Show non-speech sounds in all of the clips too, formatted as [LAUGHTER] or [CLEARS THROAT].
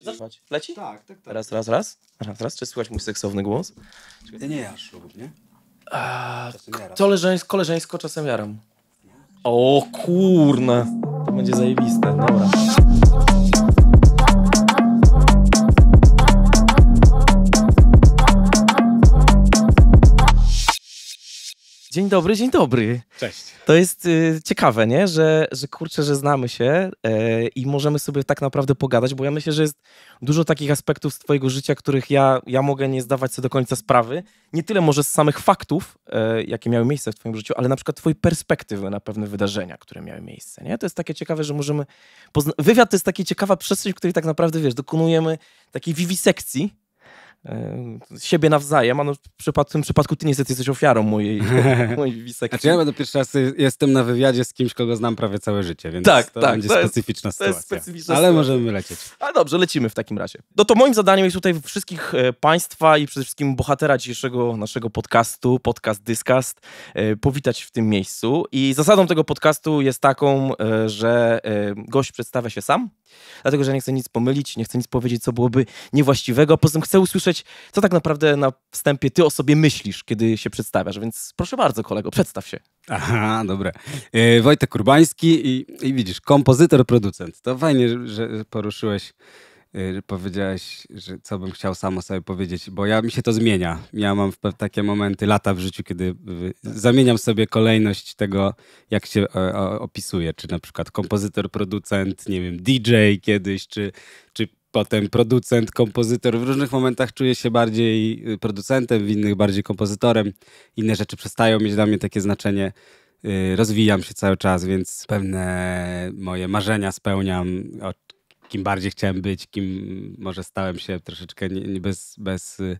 Zaczynać. Leci? Tak, tak, tak. Raz, raz, raz. Raz, raz. Czy słychać mój seksowny głos? Ty nie jasz, ślubów, nie? Eee, koleżeńsko, koleżeńsko czasem jaram. O kurna, to będzie zajebiste, dobra. Dzień dobry, dzień dobry. Cześć. To jest y, ciekawe, nie? Że, że kurczę, że znamy się y, i możemy sobie tak naprawdę pogadać, bo ja myślę, że jest dużo takich aspektów z twojego życia, których ja, ja mogę nie zdawać sobie do końca sprawy. Nie tyle może z samych faktów, y, jakie miały miejsce w twoim życiu, ale na przykład twojej perspektywy na pewne wydarzenia, które miały miejsce, nie? To jest takie ciekawe, że możemy... Pozna- Wywiad to jest taka ciekawa przestrzeń, w której tak naprawdę, wiesz, dokonujemy takiej wiwisekcji, siebie nawzajem, a no w, przypadku, w tym przypadku ty niestety jesteś ofiarą mojej, [LAUGHS] mojej A Znaczy ja będę pierwszy raz y, jestem na wywiadzie z kimś, kogo znam prawie całe życie, więc tak, to tak, będzie to specyficzna sytuacja. Jest specyficzna Ale możemy lecieć. A dobrze, lecimy w takim razie. No to moim zadaniem jest tutaj wszystkich e, Państwa i przede wszystkim bohatera dzisiejszego naszego podcastu, podcast Discast, e, powitać w tym miejscu. I zasadą tego podcastu jest taką, e, że gość przedstawia się sam, dlatego, że nie chcę nic pomylić, nie chcę nic powiedzieć, co byłoby niewłaściwego, a poza tym chcę usłyszeć usłyszeć, co tak naprawdę na wstępie ty o sobie myślisz, kiedy się przedstawiasz. Więc proszę bardzo, kolego, przedstaw się. Aha, dobre. E, Wojtek Kurbański i, i, widzisz, kompozytor, producent. To fajnie, że poruszyłeś, e, że powiedziałeś, że co bym chciał samo sobie powiedzieć, bo ja mi się to zmienia. Ja mam takie momenty, lata w życiu, kiedy zamieniam sobie kolejność tego, jak się e, opisuje, czy na przykład kompozytor, producent, nie wiem, DJ kiedyś, czy, czy potem producent, kompozytor. W różnych momentach czuję się bardziej y, producentem, w innych bardziej kompozytorem. Inne rzeczy przestają mieć dla mnie takie znaczenie. Y, rozwijam się cały czas, więc pewne moje marzenia spełniam. O, kim bardziej chciałem być, kim może stałem się troszeczkę nie, nie bez, bez y,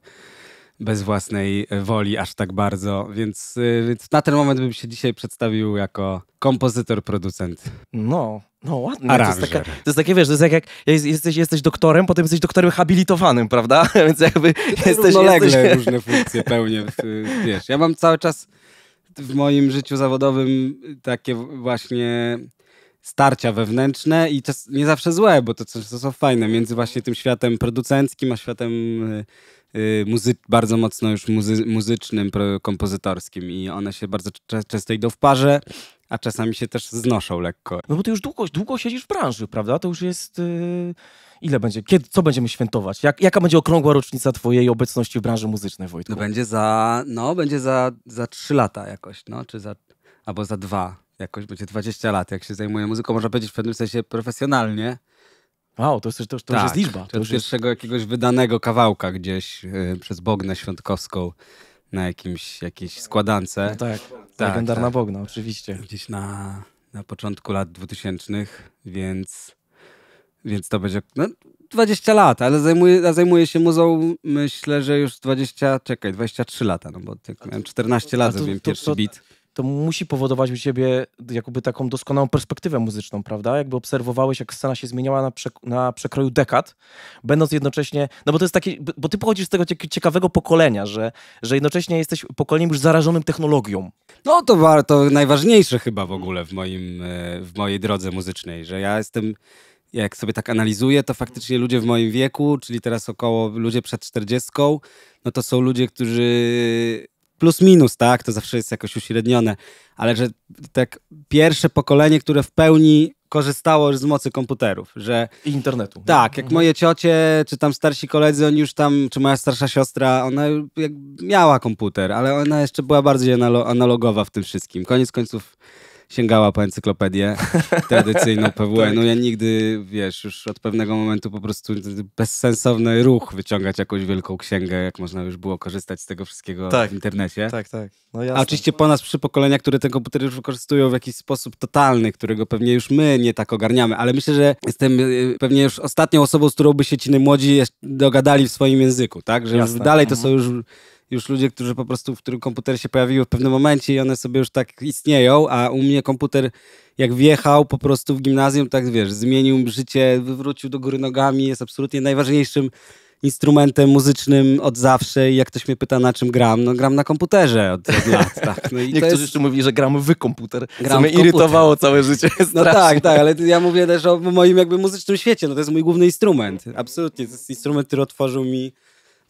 bez własnej e, woli aż tak bardzo, e, więc, na ten moment bym się dzisiaj przedstawił jako kompozytor, producent. No, no ładne. To jest, taka, to jest takie, wiesz, to jest tak jak, jak jesteś, jesteś doktorem, potem jesteś doktorem habilitowanym, prawda? [LAUGHS] Więc jakby jesteś... Równolegle jesteś... [LAUGHS] różne funkcje pełnię, e, wiesz. Ja mam cały czas w moim życiu zawodowym takie właśnie starcia wewnętrzne i czas, nie zawsze złe, bo to, to są fajne między właśnie tym światem producenckim, a światem Y, muzy- bardzo mocno już muzy- muzycznym, kompozytorskim i one się bardzo często idą w parze, a czasami się też znoszą lekko. No bo ty już długo, długo siedzisz w branży, prawda? To już jest... Yy... Ile będzie? Kiedy, co będziemy świętować? Jak, jaka będzie okrągła rocznica twojej obecności w branży muzycznej, Wojtku? No będzie za... No, będzie za, za trzy lata jakoś, no, czy za... Albo za dwa. Jakoś będzie 20 lat, jak się zajmuję muzyką, można powiedzieć w pewnym sensie profesjonalnie Wow, to, to, to, to tak, już jest tak, liczba. To już pierwszego jest... jakiegoś wydanego kawałka gdzieś yy, przez Bognę Świątkowską na jakimś, jakiejś składance. No tak, tak, legendarna tak. Bogna, oczywiście. Gdzieś na, na początku lat 2000, więc, więc to będzie no, 20 lat, ale zajmuję, zajmuję się muzą, myślę, że już 20, czekaj, 23 lata, no bo tak miałem 14 lat, zrobiłem pierwszy to, bit to musi powodować u ciebie jakby taką doskonałą perspektywę muzyczną, prawda? Jakby obserwowałeś, jak scena się zmieniała na, przek na przekroju dekad, będąc jednocześnie, no bo to jest takie, bo ty pochodzisz z tego ciekawego pokolenia, że, że jednocześnie jesteś pokoleniem już zarażonym technologią. No to, to najważniejsze chyba w ogóle w, moim, e, w mojej drodze muzycznej, że ja jestem jak sobie tak analizuję, to faktycznie ludzie w moim wieku, czyli teraz około ludzie przed 40, no to są ludzie, którzy plus minus, tak, to zawsze jest jakoś uśrednione, ale że tak pierwsze pokolenie, które w pełni korzystało z mocy komputerów, że... I internetu. Tak, jak mhm. moje ciocie, czy tam starsi koledzy, oni już tam, czy moja starsza siostra, ona miała komputer, ale ona jeszcze była bardziej analogowa w tym wszystkim. Koniec końców sięgała po encyklopedię [LAUGHS] tradycyjną PWN-u. E. Tak. No ja nigdy, wiesz, już od pewnego momentu po prostu bezsensowny ruch wyciągać jakąś wielką księgę, jak można już było korzystać z tego wszystkiego tak. w internecie. Tak, tak. No A oczywiście po nas przy pokolenia, które ten komputer już wykorzystują w jakiś sposób totalny, którego pewnie już my nie tak ogarniamy, ale myślę, że jestem y, pewnie już ostatnią osobą, z którą by się ci młodzi dogadali w swoim języku, tak? Że dalej to mhm. są już już ludzie, którzy po prostu, w którym komputer się pojawiły w pewnym momencie i one sobie już tak istnieją, a u mnie komputer jak wjechał po prostu w gimnazjum, tak wiesz, zmienił życie, wywrócił do góry nogami, jest absolutnie najważniejszym instrumentem muzycznym od zawsze i jak ktoś mnie pyta, na czym gram, no gram na komputerze od, od lat, tak. No [LAUGHS] Niektórzy jest... jeszcze mówili, że gram w komputer, gram co mnie komputer. irytowało całe życie. No tak, tak, ale ja mówię też o moim jakby muzycznym świecie, no to jest mój główny instrument, absolutnie, to jest instrument, który otworzył mi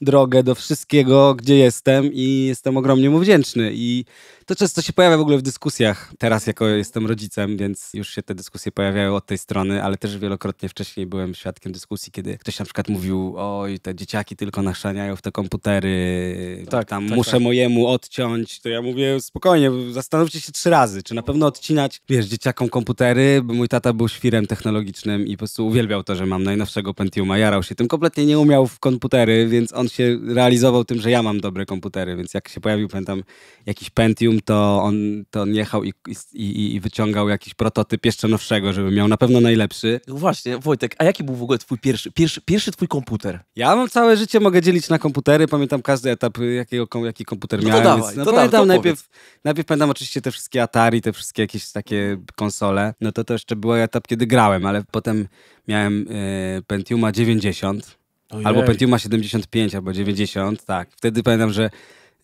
drogę do wszystkiego, gdzie jestem i jestem ogromnie mu wdzięczny. I to często się pojawia w ogóle w dyskusjach. Teraz jako jestem rodzicem, więc już się te dyskusje pojawiają od tej strony, ale też wielokrotnie wcześniej byłem świadkiem dyskusji, kiedy ktoś na przykład mówił, oj, te dzieciaki tylko naszaniają w te komputery, tak, tam tak, muszę tak. mojemu odciąć. To ja mówię, spokojnie, zastanówcie się trzy razy, czy na pewno odcinać, wiesz, dzieciakom komputery, bo mój tata był świrem technologicznym i po prostu uwielbiał to, że mam najnowszego Pentiuma, jarał się tym, kompletnie nie umiał w komputery, więc on się realizował tym, że ja mam dobre komputery, więc jak się pojawił, pamiętam, jakiś Pentium to on, to on jechał i, i, i wyciągał jakiś prototyp jeszcze nowszego, żeby miał na pewno najlepszy. No właśnie, Wojtek, a jaki był w ogóle twój pierwszy, pierwszy, pierwszy twój komputer? Ja mam całe życie, mogę dzielić na komputery, pamiętam każdy etap, y, jakiego, jaki komputer no miałem. No to dawaj, więc, no, to pamiętam, dawaj, to najpierw, najpierw pamiętam oczywiście te wszystkie Atari, te wszystkie jakieś takie konsole, no to to jeszcze był etap, kiedy grałem, ale potem miałem y, Pentiuma 90, Ojej. albo Pentiuma 75, albo 90, tak. Wtedy pamiętam, że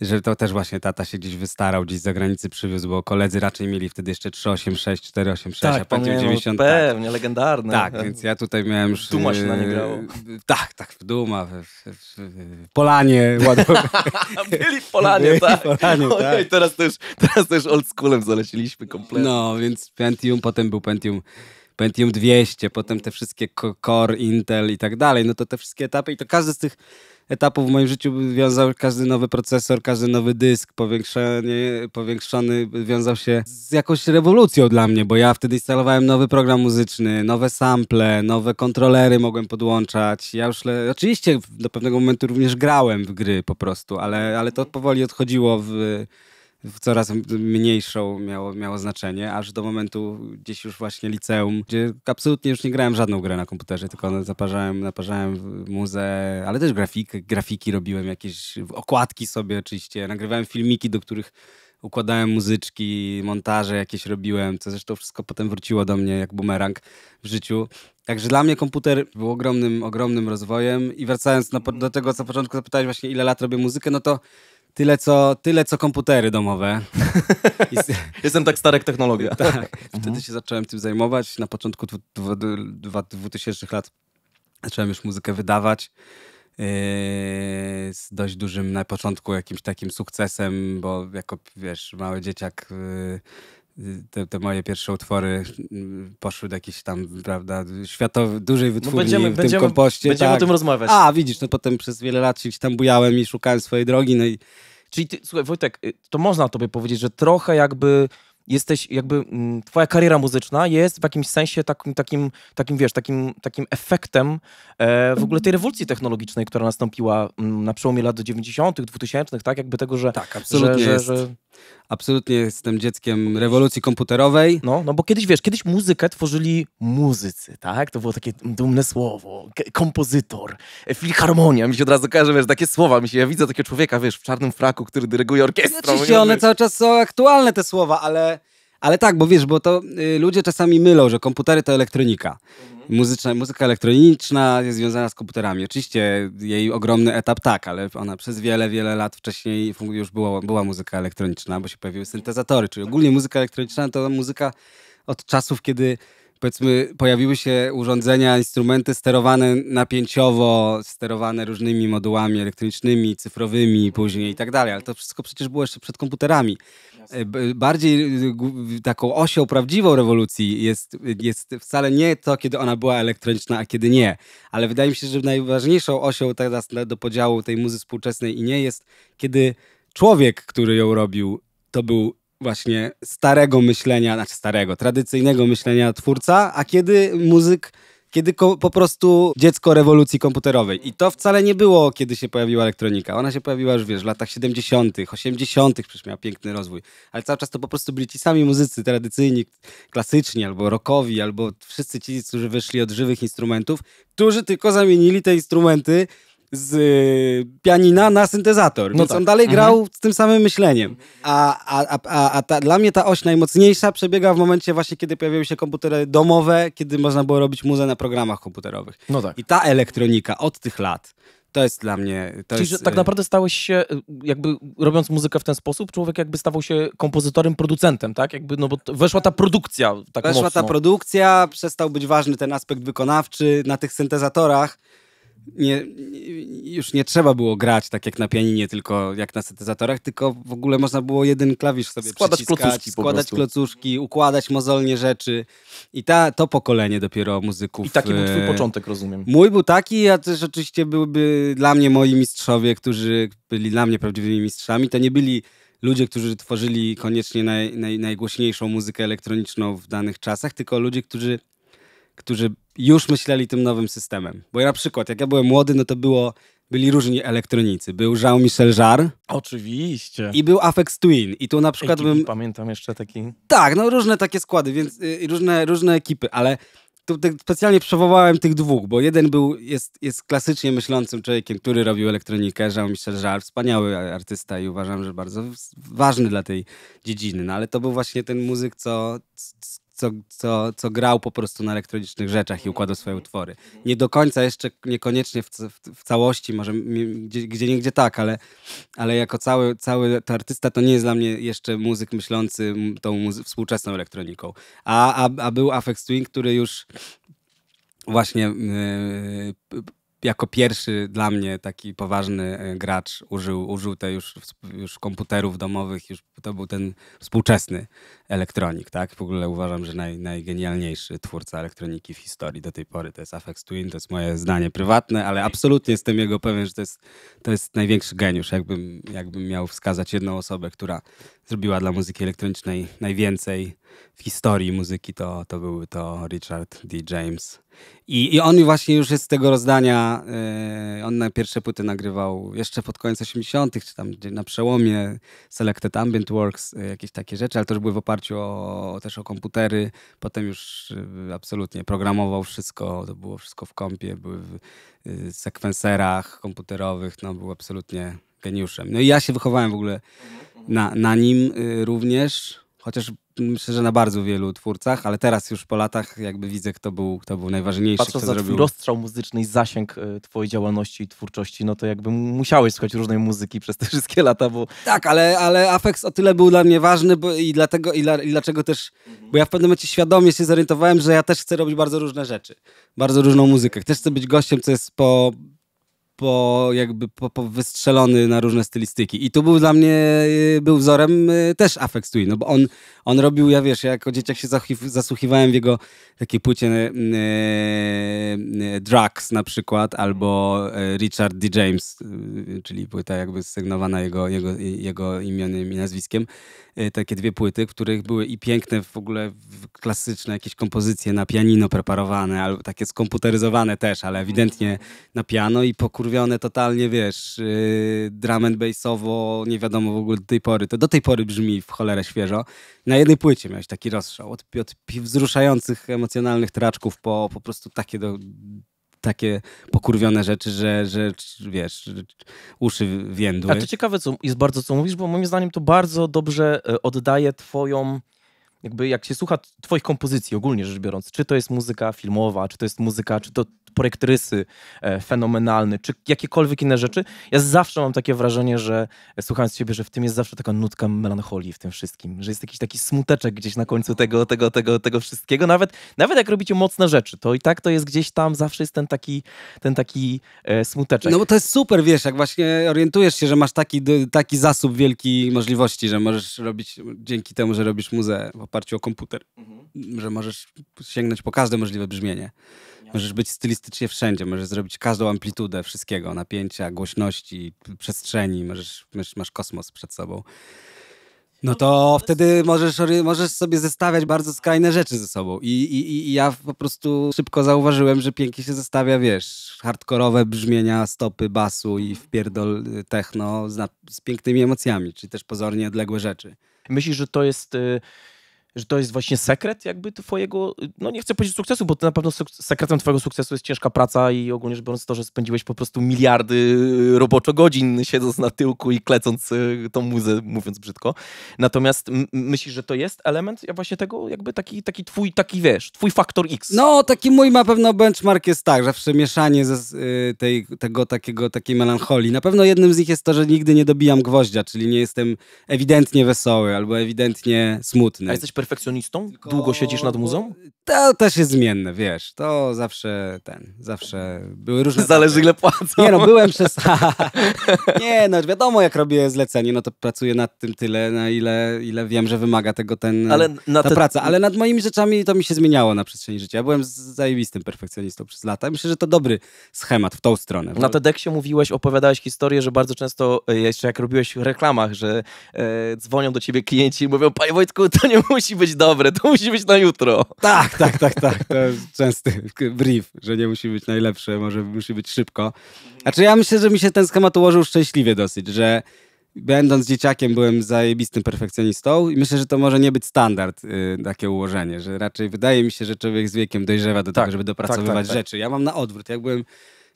że to też właśnie tata się gdzieś wystarał, gdzieś z zagranicy przywiózł, bo koledzy raczej mieli wtedy jeszcze 386, 486, tak, a pamiętam 90. No, pewnie, tak. legendarne. Tak, więc ja tutaj miałem już... Duma się na nie grało. Tak, tak, w Duma, Polanie. Ładno. [LAUGHS] byli w Polanie, byli tak. Polanie, tak. Ojej, teraz też, teraz też old schoolem zaleciliśmy kompletnie. No, więc Pentium, potem był Pentium Pentium 200, potem te wszystkie Core, Intel i tak dalej, no to te wszystkie etapy i to każdy z tych etapów w moim życiu wiązał każdy nowy procesor, każdy nowy dysk powiększony, powiększony wiązał się z jakąś rewolucją dla mnie, bo ja wtedy instalowałem nowy program muzyczny, nowe sample, nowe kontrolery mogłem podłączać. Ja już le... oczywiście do pewnego momentu również grałem w gry po prostu, ale, ale to powoli odchodziło w coraz mniejszą miało, miało znaczenie, aż do momentu gdzieś już właśnie liceum, gdzie absolutnie już nie grałem żadną grę na komputerze, tylko no, zaparzałem, naparzałem muzę, ale też grafik grafiki robiłem, jakieś okładki sobie oczywiście, nagrywałem filmiki, do których układałem muzyczki, montaże jakieś robiłem, co zresztą wszystko potem wróciło do mnie jak bumerang w życiu. Także dla mnie komputer był ogromnym, ogromnym rozwojem i wracając do tego, co na początku zapytałeś właśnie ile lat robię muzykę, no to Tyle co, tyle co komputery domowe. [LAUGHS] Jestem tak stary jak technologia. Tak. Wtedy mhm. się zacząłem tym zajmować. Na początku 2000 lat zacząłem już muzykę wydawać. Yy, z dość dużym na początku jakimś takim sukcesem, bo jako wiesz, mały dzieciak yy, te, te, moje pierwsze utwory y, poszły do jakiejś tam, prawda, światowej, dużej no wytwórni, no będziemy, w będziemy, tym kompoście. Będziemy tak. o tym rozmawiać. A, widzisz, no potem przez wiele lat się tam bujałem i szukałem swojej drogi, no i... Czyli ty, słuchaj, Wojtek, y, to można tobie powiedzieć, że trochę jakby jesteś jakby, mm, twoja kariera muzyczna jest w jakimś sensie takim, takim, takim wiesz, takim, takim efektem e, w ogóle tej mhm. rewolucji technologicznej, która nastąpiła mm, na przełomie lat 90., 2000, tak? Jakby tego, że... Tak, absolutnie. Że, że, że... Absolutnie jestem dzieckiem rewolucji komputerowej. No, no bo kiedyś, wiesz, kiedyś muzykę tworzyli muzycy, tak? To było takie dumne słowo. Kompozytor, e, filharmonia. Mi się od razu kojarzy, wiesz, takie słowa. Mi się, ja widzę takiego człowieka, wiesz, w czarnym fraku, który dyryguje orkiestrą. Oczywiście znaczy one cały czas są aktualne, te słowa, ale ale tak, bo wiesz, bo to y, ludzie czasami mylą, że komputery to elektronika. Mhm. Muzyczna, muzyka elektroniczna jest związana z komputerami. Oczywiście jej ogromny etap tak, ale ona przez wiele, wiele lat wcześniej już była, była muzyka elektroniczna, bo się pojawiły syntezatory, czyli ogólnie muzyka elektroniczna to muzyka od czasów, kiedy powiedzmy, pojawiły się urządzenia, instrumenty sterowane napięciowo, sterowane różnymi modułami elektronicznymi, cyfrowymi później i tak dalej, ale to wszystko przecież było jeszcze przed komputerami. E, bardziej y, taką osią prawdziwą rewolucji jest, jest wcale nie to, kiedy ona była elektroniczna, a kiedy nie, ale wydaje mi się, że najważniejszą osią teraz do podziału tej muzy współczesnej i nie jest, kiedy człowiek, który ją robił, to był właśnie starego myślenia, znaczy starego, tradycyjnego myślenia twórca, a kiedy muzyk kiedy po prostu dziecko rewolucji komputerowej. I to wcale nie było, kiedy się pojawiła elektronika. Ona się pojawiła już, wiesz, w latach 70., 80., przecież miała piękny rozwój. Ale cały czas to po prostu byli ci sami muzycy tradycyjni, klasyczni, albo rockowi, albo wszyscy ci, którzy wyszli od żywych instrumentów, którzy tylko zamienili te instrumenty z y, pianina na syntezator. No więc tak. on dalej mhm. grał z tym samym myśleniem. A, a, a, a ta, dla mnie ta oś najmocniejsza przebiega w momencie właśnie, kiedy pojawiły się komputery domowe, kiedy można było robić muzę na programach komputerowych. No tak. I ta elektronika od tych lat. To jest dla mnie. To Czyli, jest... że tak y, naprawdę stałeś się, y, jakby robiąc muzykę w ten sposób, człowiek jakby stawał się kompozytorem, producentem, tak? Jakby, no bo weszła ta produkcja tak Weszła mocno. ta produkcja, przestał być ważny ten aspekt wykonawczy na tych syntezatorach nie, już nie trzeba było grać tak jak na pianinie, tylko jak na syntezatorach, tylko w ogóle można było jeden klawisz sobie składać klocuszki, składać klocuszki, układać mozolnie rzeczy. I ta, to pokolenie dopiero muzyków. I taki był twój e, początek, rozumiem. Mój był taki, a też oczywiście byłyby dla mnie moi mistrzowie, którzy byli dla mnie prawdziwymi mistrzami, to nie byli ludzie, którzy tworzyli koniecznie naj, naj, najgłośniejszą muzykę elektroniczną w danych czasach, tylko ludzie, którzy którzy już myśleli tym nowym systemem. Bo ja na przykład, jak ja byłem młody, no to było, byli różni elektronicy. Był Jean-Michel Jarre. Oczywiście. I był Afex Twin. I tu na przykład ekipy, bym... pamiętam jeszcze taki... Tak, no różne takie składy, więc y, y, różne, różne ekipy, ale tu tak specjalnie przewołałem tych dwóch, bo jeden był, jest, jest klasycznie myślącym człowiekiem, który robił elektronikę, Jean-Michel Jarre, wspaniały artysta i uważam, że bardzo ważny dla tej dziedziny, no ale to był właśnie ten muzyk, co, co, co, co grał po prostu na elektronicznych rzeczach i układał swoje utwory. Nie do końca jeszcze, niekoniecznie w, w, w całości, może gdzie, gdzie tak, ale, ale jako cały, cały to artysta to nie jest dla mnie jeszcze muzyk myślący tą muzy współczesną elektroniką. A, a, a był Afex Twin, który już właśnie yy, jako pierwszy dla mnie taki poważny e, gracz użył, użył te już, już komputerów domowych, już to był ten współczesny elektronik, tak? W ogóle uważam, że naj, najgenialniejszy twórca elektroniki w historii do tej pory to jest Afex Twin, to jest moje zdanie prywatne, ale absolutnie jestem jego pewien, że to jest, to jest największy geniusz. Jakbym, jakbym miał wskazać jedną osobę, która zrobiła dla muzyki elektronicznej najwięcej w historii muzyki, to, to byłby to Richard D. James. I, I on właśnie już jest z tego rozdania. Yy, on na pierwsze płyty nagrywał jeszcze pod koniec 80., czy tam na przełomie Selected Ambient Works, yy, jakieś takie rzeczy, ale to już były w oparciu oparciu o, też o komputery. Potem już y, absolutnie programował wszystko, to było wszystko w kompie, były w y, sekwenserach komputerowych, no był absolutnie geniuszem. No i ja się wychowałem w ogóle na, na nim y, również Chociaż myślę, że na bardzo wielu twórcach, ale teraz już po latach jakby widzę, kto był, kto był najważniejszy, Patrząc kto na zrobił... rozstrzał muzyczny i zasięg e, twojej działalności i twórczości, no to jakby musiałeś słuchać różnej muzyki przez te [LAUGHS] wszystkie lata, bo... Tak, ale, ale Afex o tyle był dla mnie ważny bo i dlatego, i, i dlaczego też... Mhm. Bo ja w pewnym momencie świadomie się zorientowałem, że ja też chcę robić bardzo różne rzeczy, bardzo różną muzykę. Też chcę być gościem, co jest po po, jakby po, po wystrzelony na różne stylistyki. I tu był dla mnie, y, był wzorem y, też Afex Twin, no bo on, on robił, ja wiesz, ja jako dzieciak się zasłuchiwałem w jego takiej płycie e, e, Drugs na przykład, albo Richard D. James, czyli płyta jakby sygnowana jego, jego, jego imionem i nazwiskiem. E, takie dwie płyty, w których były i piękne w ogóle klasyczne jakieś kompozycje na pianino preparowane, albo takie skomputeryzowane też, ale ewidentnie na piano i po wkurwione totalnie, wiesz, yy, drum and bassowo, nie wiadomo w ogóle do tej pory, to do tej pory brzmi w cholerę świeżo. Na jednej płycie miałeś taki rozstrzał, od, od wzruszających, emocjonalnych traczków po po prostu takie do, takie pokurwione rzeczy, że, że wiesz, uszy więdły. A to ciekawe co, jest bardzo, co mówisz, bo moim zdaniem to bardzo dobrze e, oddaje twoją jakby jak się słucha twoich kompozycji ogólnie rzecz biorąc, czy to jest muzyka filmowa, czy to jest muzyka, czy to projekt rysy e, fenomenalny, czy jakiekolwiek inne rzeczy, ja zawsze mam takie wrażenie, że e, słuchając ciebie, że w tym jest zawsze taka nutka melancholii w tym wszystkim, że jest jakiś taki smuteczek gdzieś na końcu tego, tego, tego, tego wszystkiego, nawet, nawet jak robicie mocne rzeczy, to i tak to jest gdzieś tam, zawsze jest ten taki, ten taki e, smuteczek. No bo to jest super, wiesz, jak właśnie orientujesz się, że masz taki, taki zasób wielkiej możliwości, że możesz robić dzięki temu, że robisz muzeę oparciu o komputer, mhm. że możesz sięgnąć po każde możliwe brzmienie. Możesz być stylistycznie wszędzie, możesz zrobić każdą amplitudę wszystkiego, napięcia, głośności, przestrzeni, możesz, masz kosmos przed sobą. No, no to wtedy możesz, możesz sobie zestawiać bardzo skrajne rzeczy ze sobą. I, i, I ja po prostu szybko zauważyłem, że pięknie się zestawia, wiesz, hardkorowe brzmienia, stopy basu i mhm. wpierdol y, techno z, z pięknymi emocjami, czy też pozornie odległe rzeczy. Myślisz, że to jest y, że to jest właśnie sekret jakby twojego, no nie chcę powiedzieć sukcesu, bo to na pewno sekretem twojego sukcesu jest ciężka praca i ogólnie rzecz biorąc to, że spędziłeś po prostu miliardy y, roboczo godzin siedząc na tyłku i klecąc y, tą muzę, mówiąc brzydko. Natomiast myślisz, że to jest element właśnie tego jakby taki, taki twój, taki wiesz, twój faktor X. No, taki mój na pewno benchmark jest tak, zawsze mieszanie ze y, tej, tego takiego, takiej melancholii. Na pewno jednym z nich jest to, że nigdy nie dobijam gwoździa, czyli nie jestem ewidentnie wesoły albo ewidentnie smutny. A jesteś perfekcjonistą? Długo siedzisz nad muzą? Y, to też jest zmienne, wiesz, to zawsze ten, zawsze były różne... [LAUGHS] Zależy ile płacą. Nie no, byłem przez... [LAUGHS] nie no, wiadomo jak robię zlecenie, no to pracuję nad tym tyle, na ile, ile wiem, że wymaga tego ten, Ale ta te... praca. Ale nad moimi rzeczami to mi się zmieniało na przestrzeni życia. Ja byłem zajebistym perfekcjonistą przez lata. Myślę, że to dobry schemat w tą stronę. Na TEDxie mówiłeś, opowiadałeś historię, że bardzo często, e, jeszcze jak robiłeś w reklamach, że e, dzwonią do ciebie klienci i mówią, panie Wojtku, to nie musi być dobre, to musi być na jutro. Tak, tak, tak, tak, tak, To jest częsty [LAUGHS] brief, że nie musi być najlepsze, może musi być szybko. Znaczy ja myślę, że mi się ten schemat ułożył szczęśliwie dosyć, że będąc dzieciakiem byłem zajebistym perfekcjonistą i myślę, że to może nie być standard y, takie ułożenie, że raczej wydaje mi się, że człowiek z wiekiem dojrzewa do tak, tego, żeby tak, dopracowywać tak, tak, rzeczy. Ja mam na odwrót. Jak byłem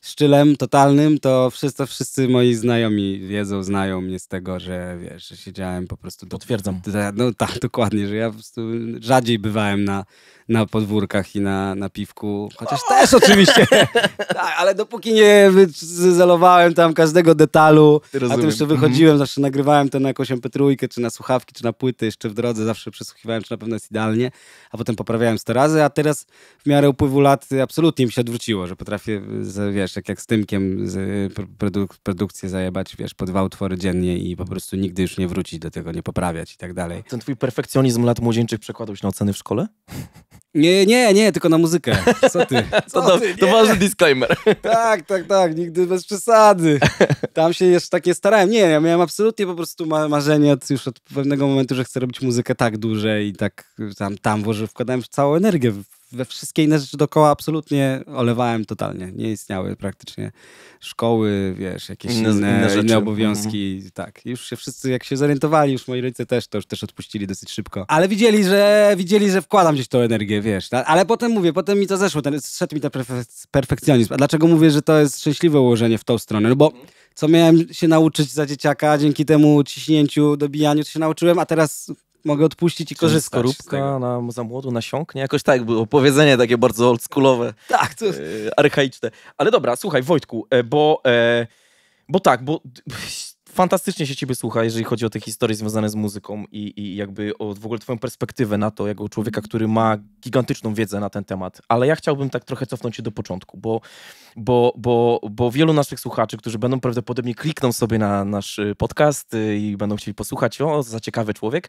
szczylem totalnym, to wszyscy, wszyscy moi znajomi wiedzą, znają mnie z tego, że wiesz, że siedziałem po prostu... Potwierdzam. No tak, dokładnie, że ja po prostu rzadziej bywałem na, na podwórkach i na, na piwku, chociaż o! też oczywiście, [LAUGHS] tak, ale dopóki nie zelowałem tam każdego detalu, Rozumiem. a tym jeszcze mhm. wychodziłem, zawsze nagrywałem to na jakąś mp czy na słuchawki, czy na płyty, jeszcze w drodze zawsze przesłuchiwałem, czy na pewno jest idealnie, a potem poprawiałem 100 razy, a teraz w miarę upływu lat absolutnie mi się odwróciło, że potrafię, wiesz, wiesz, tak jak z Tymkiem z y, produk produkcję zajebać, wiesz, po dwa utwory dziennie i po prostu nigdy już nie wrócić do tego, nie poprawiać i tak dalej. Ten twój perfekcjonizm lat młodzieńczych przekładał się na oceny w szkole? Nie, nie, nie, tylko na muzykę. Co ty? [LAUGHS] Co to, to ważny disclaimer. Tak, tak, tak, nigdy bez przesady. Tam się jeszcze tak nie starałem. Nie, ja miałem absolutnie po prostu marzenie od, już od pewnego momentu, że chcę robić muzykę tak duże i tak tam, tam wkładałem całą energię w we wszystkie inne rzeczy dookoła absolutnie olewałem totalnie. Nie istniały praktycznie szkoły, wiesz, jakieś inne, inne, inne obowiązki. Mhm. Tak, już się wszyscy, jak się zorientowali, już moi rodzice też to już też odpuścili dosyć szybko. Ale widzieli, że widzieli, że wkładam gdzieś tą energię, wiesz. Ale potem mówię, potem mi to zeszło, ten, zszedł mi ten perfekcjonizm. A dlaczego mówię, że to jest szczęśliwe ułożenie w tą stronę? No bo co miałem się nauczyć za dzieciaka, dzięki temu ciśnięciu, dobijaniu, to się nauczyłem, a teraz mogę odpuścić i korzystać. Skorupka na, za młodu nasiąknie, jakoś tak było. Powiedzenie takie bardzo oldschoolowe. [LAUGHS] Tak, to... E, archaiczne. Ale dobra, słuchaj Wojtku, e, bo, e, bo tak, bo [LAUGHS] fantastycznie się ciebie słucha, jeżeli chodzi o te historie związane z muzyką i, i jakby o w ogóle twoją perspektywę na to, jako człowieka, który ma gigantyczną wiedzę na ten temat. Ale ja chciałbym tak trochę cofnąć się do początku, bo, bo, bo, bo wielu naszych słuchaczy, którzy będą prawdopodobnie klikną sobie na nasz y, podcast y, i będą chcieli posłuchać, o, za ciekawy człowiek,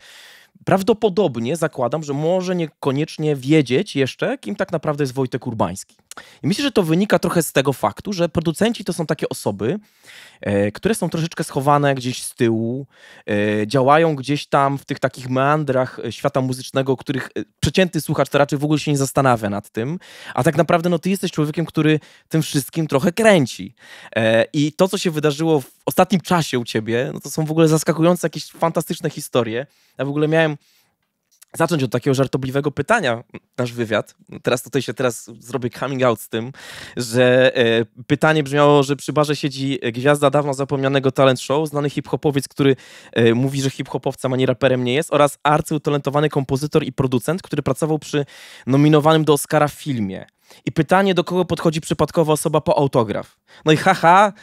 prawdopodobnie zakładam, że może niekoniecznie wiedzieć jeszcze, kim tak naprawdę jest Wojtek Urbański. I myślę, że to wynika trochę z tego faktu, że producenci to są takie osoby, e, które są troszeczkę schowane gdzieś z tyłu, e, działają gdzieś tam w tych takich meandrach e, świata muzycznego, których e, przeciętny słuchacz to raczej w ogóle się nie zastanawia nad tym, a tak naprawdę no, ty jesteś człowiekiem, który tym wszystkim trochę kręci. E, I to, co się wydarzyło w ostatnim czasie u ciebie, no, to są w ogóle zaskakujące jakieś fantastyczne historie. Ja w ogóle miałem zacząć od takiego żartobliwego pytania nasz wywiad. Teraz tutaj się teraz zrobię coming out z tym, że e, pytanie brzmiało, że przy barze siedzi gwiazda dawno zapomnianego talent show, znany hip-hopowiec, który e, mówi, że hip-hopowcem ani raperem nie jest oraz arcyutalentowany kompozytor i producent, który pracował przy nominowanym do Oscara filmie. I pytanie, do kogo podchodzi przypadkowo osoba po autograf. No i haha,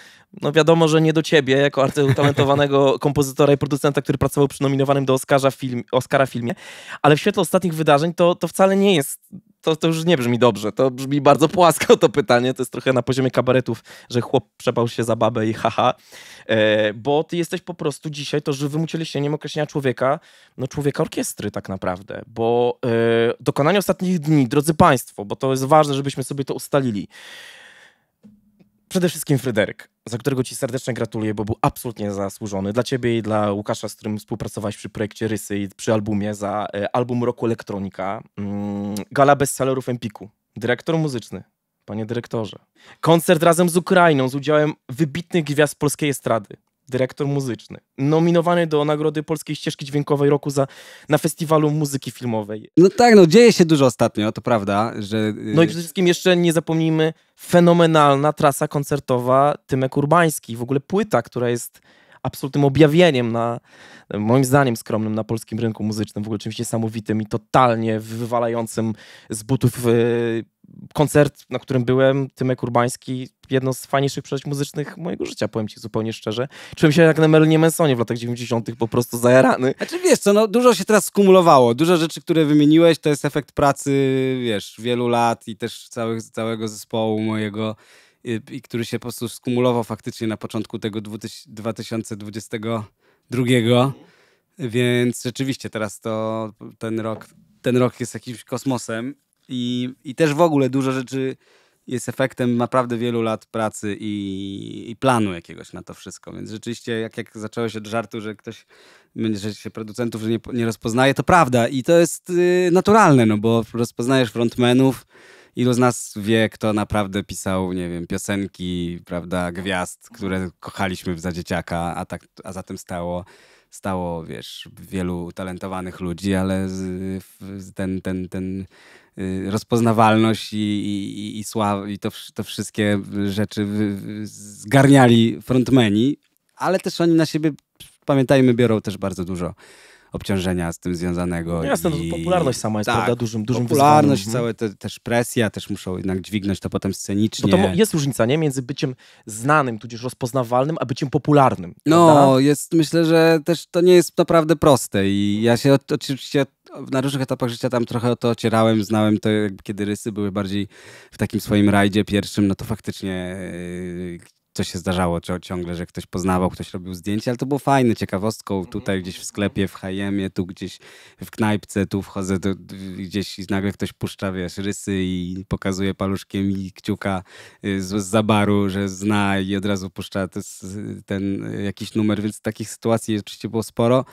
no wiadomo, że nie do ciebie, jako utalentowanego [LAUGHS] kompozytora i producenta, który pracował przy nominowanym do Oscara, film, Oscara filmie, ale w świetle ostatnich wydarzeń to, to wcale nie jest to, to już nie brzmi dobrze. To brzmi bardzo płasko to pytanie. To jest trochę na poziomie kabaretów, że chłop przepał się za babę i haha. E, bo ty jesteś po prostu dzisiaj to żywym ucieleśnieniem określenia człowieka, no człowieka orkiestry tak naprawdę. Bo e, dokonanie ostatnich dni, drodzy państwo, bo to jest ważne, żebyśmy sobie to ustalili. Przede wszystkim Fryderyk, za którego Ci serdecznie gratuluję, bo był absolutnie zasłużony. Dla Ciebie i dla Łukasza, z którym współpracowałeś przy projekcie Rysy i przy albumie, za e, album roku Elektronika. Mm, gala bestsellerów Empiku. Dyrektor muzyczny, panie dyrektorze. Koncert razem z Ukrainą, z udziałem wybitnych gwiazd polskiej estrady dyrektor muzyczny. Nominowany do Nagrody Polskiej Ścieżki Dźwiękowej roku za, na Festiwalu Muzyki Filmowej. No tak, no dzieje się dużo ostatnio, to prawda, że... Y, no i przede wszystkim jeszcze nie zapomnijmy, fenomenalna trasa koncertowa Tymek Urbański, w ogóle płyta, która jest absolutnym objawieniem na, moim zdaniem skromnym na polskim rynku muzycznym, w ogóle czymś niesamowitym i totalnie wywalającym z butów yy, koncert, na którym byłem, Tymek Urbański, jedno z fajniejszych przeżyć muzycznych mojego życia, powiem ci zupełnie szczerze. Czułem się jak na Merlinie Mansonie w latach 90. po prostu zajarany. Czy wiesz co, no, dużo się teraz skumulowało. Dużo rzeczy, które wymieniłeś, to jest efekt pracy, wiesz, wielu lat i też całych, całego zespołu mojego, i, i który się po prostu skumulował faktycznie na początku tego 2022. Więc rzeczywiście teraz to ten rok, ten rok jest jakimś kosmosem i, I też w ogóle dużo rzeczy jest efektem naprawdę wielu lat pracy i, i, planu jakiegoś na to wszystko. Więc rzeczywiście, jak, jak zacząłeś od żartu, że ktoś że się producentów że nie, nie rozpoznaje, to prawda. I to jest y, naturalne, no bo rozpoznajesz frontmenów. Ilu z nas wie, kto naprawdę pisał, nie wiem, piosenki, prawda, gwiazd, które kochaliśmy za dzieciaka, a, tak, a zatem stało stało, wiesz, wielu talentowanych ludzi, ale ten, ten, ten y, rozpoznawalność i, i, i, i to, to wszystkie rzeczy zgarniali frontmeni, ale też oni na siebie, pamiętajmy, biorą też bardzo dużo obciążenia z tym związanego. No jasne, no i... popularność sama jest tak, prawda, dużym, dużym popularność, wyzwaniem. Mhm. całe też presja, też muszą jednak dźwignąć to potem scenicznie. Bo no to jest różnica, nie? Między byciem znanym, tudzież rozpoznawalnym, a byciem popularnym. No, jest, myślę, że też to nie jest naprawdę proste i ja się oczywiście na różnych etapach życia tam trochę o to ocierałem, znałem to, kiedy rysy były bardziej w takim swoim rajdzie pierwszym, no to faktycznie e, co się zdarzało ciągle, że ktoś poznawał, ktoś robił zdjęcia, ale to było fajne, ciekawostką. Tutaj gdzieś w sklepie, w H&M, tu gdzieś w knajpce, tu wchodzę tu, gdzieś i nagle ktoś puszcza, wiesz, rysy i pokazuje paluszkiem i kciuka y, z, z zabaru, że zna i od razu puszcza ten, ten y, jakiś numer, więc takich sytuacji oczywiście było sporo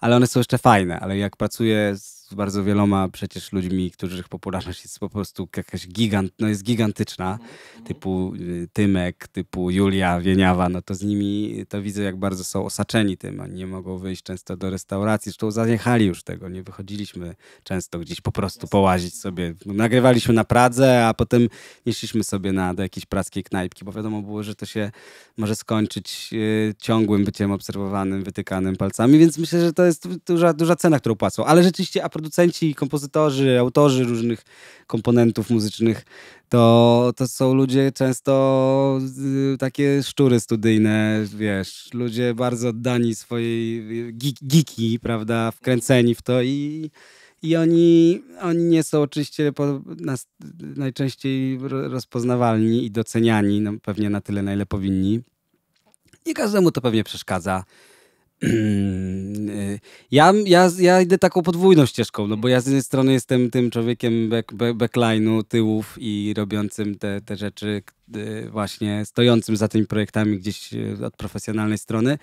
ale one są jeszcze fajne, ale jak pracuję z bardzo wieloma przecież ludźmi, których popularność jest po prostu jakaś gigant, no jest gigantyczna, mhm. typu y, Tymek, typu Julia Wieniawa, no to z nimi to widzę, jak bardzo są osaczeni tym, oni nie mogą wyjść często do restauracji, zresztą zaniechali już tego, nie wychodziliśmy często gdzieś po prostu połazić sobie. Nagrywaliśmy na Pradze, a potem nie szliśmy sobie na, do jakiejś praskiej knajpki, bo wiadomo było, że to się może skończyć y, ciągłym byciem obserwowanym, wytykanym palcami, więc myślę, że to jest duża, duża cena, którą płacą. Ale rzeczywiście, a producenci, kompozytorzy, autorzy różnych komponentów muzycznych, to, to są ludzie często takie szczury studyjne, wiesz, ludzie bardzo oddani swojej geeki, prawda, wkręceni w to i, i oni, oni nie są oczywiście po, najczęściej rozpoznawalni i doceniani, no, pewnie na tyle, na ile powinni. Nie każdemu to pewnie przeszkadza. [CLEARS THROAT] Ja, ja, ja idę taką podwójną ścieżką, no bo ja z jednej strony jestem tym człowiekiem back, back, backline'u, tyłów i robiącym te, te rzeczy e, właśnie, stojącym za tymi projektami gdzieś e, od profesjonalnej strony,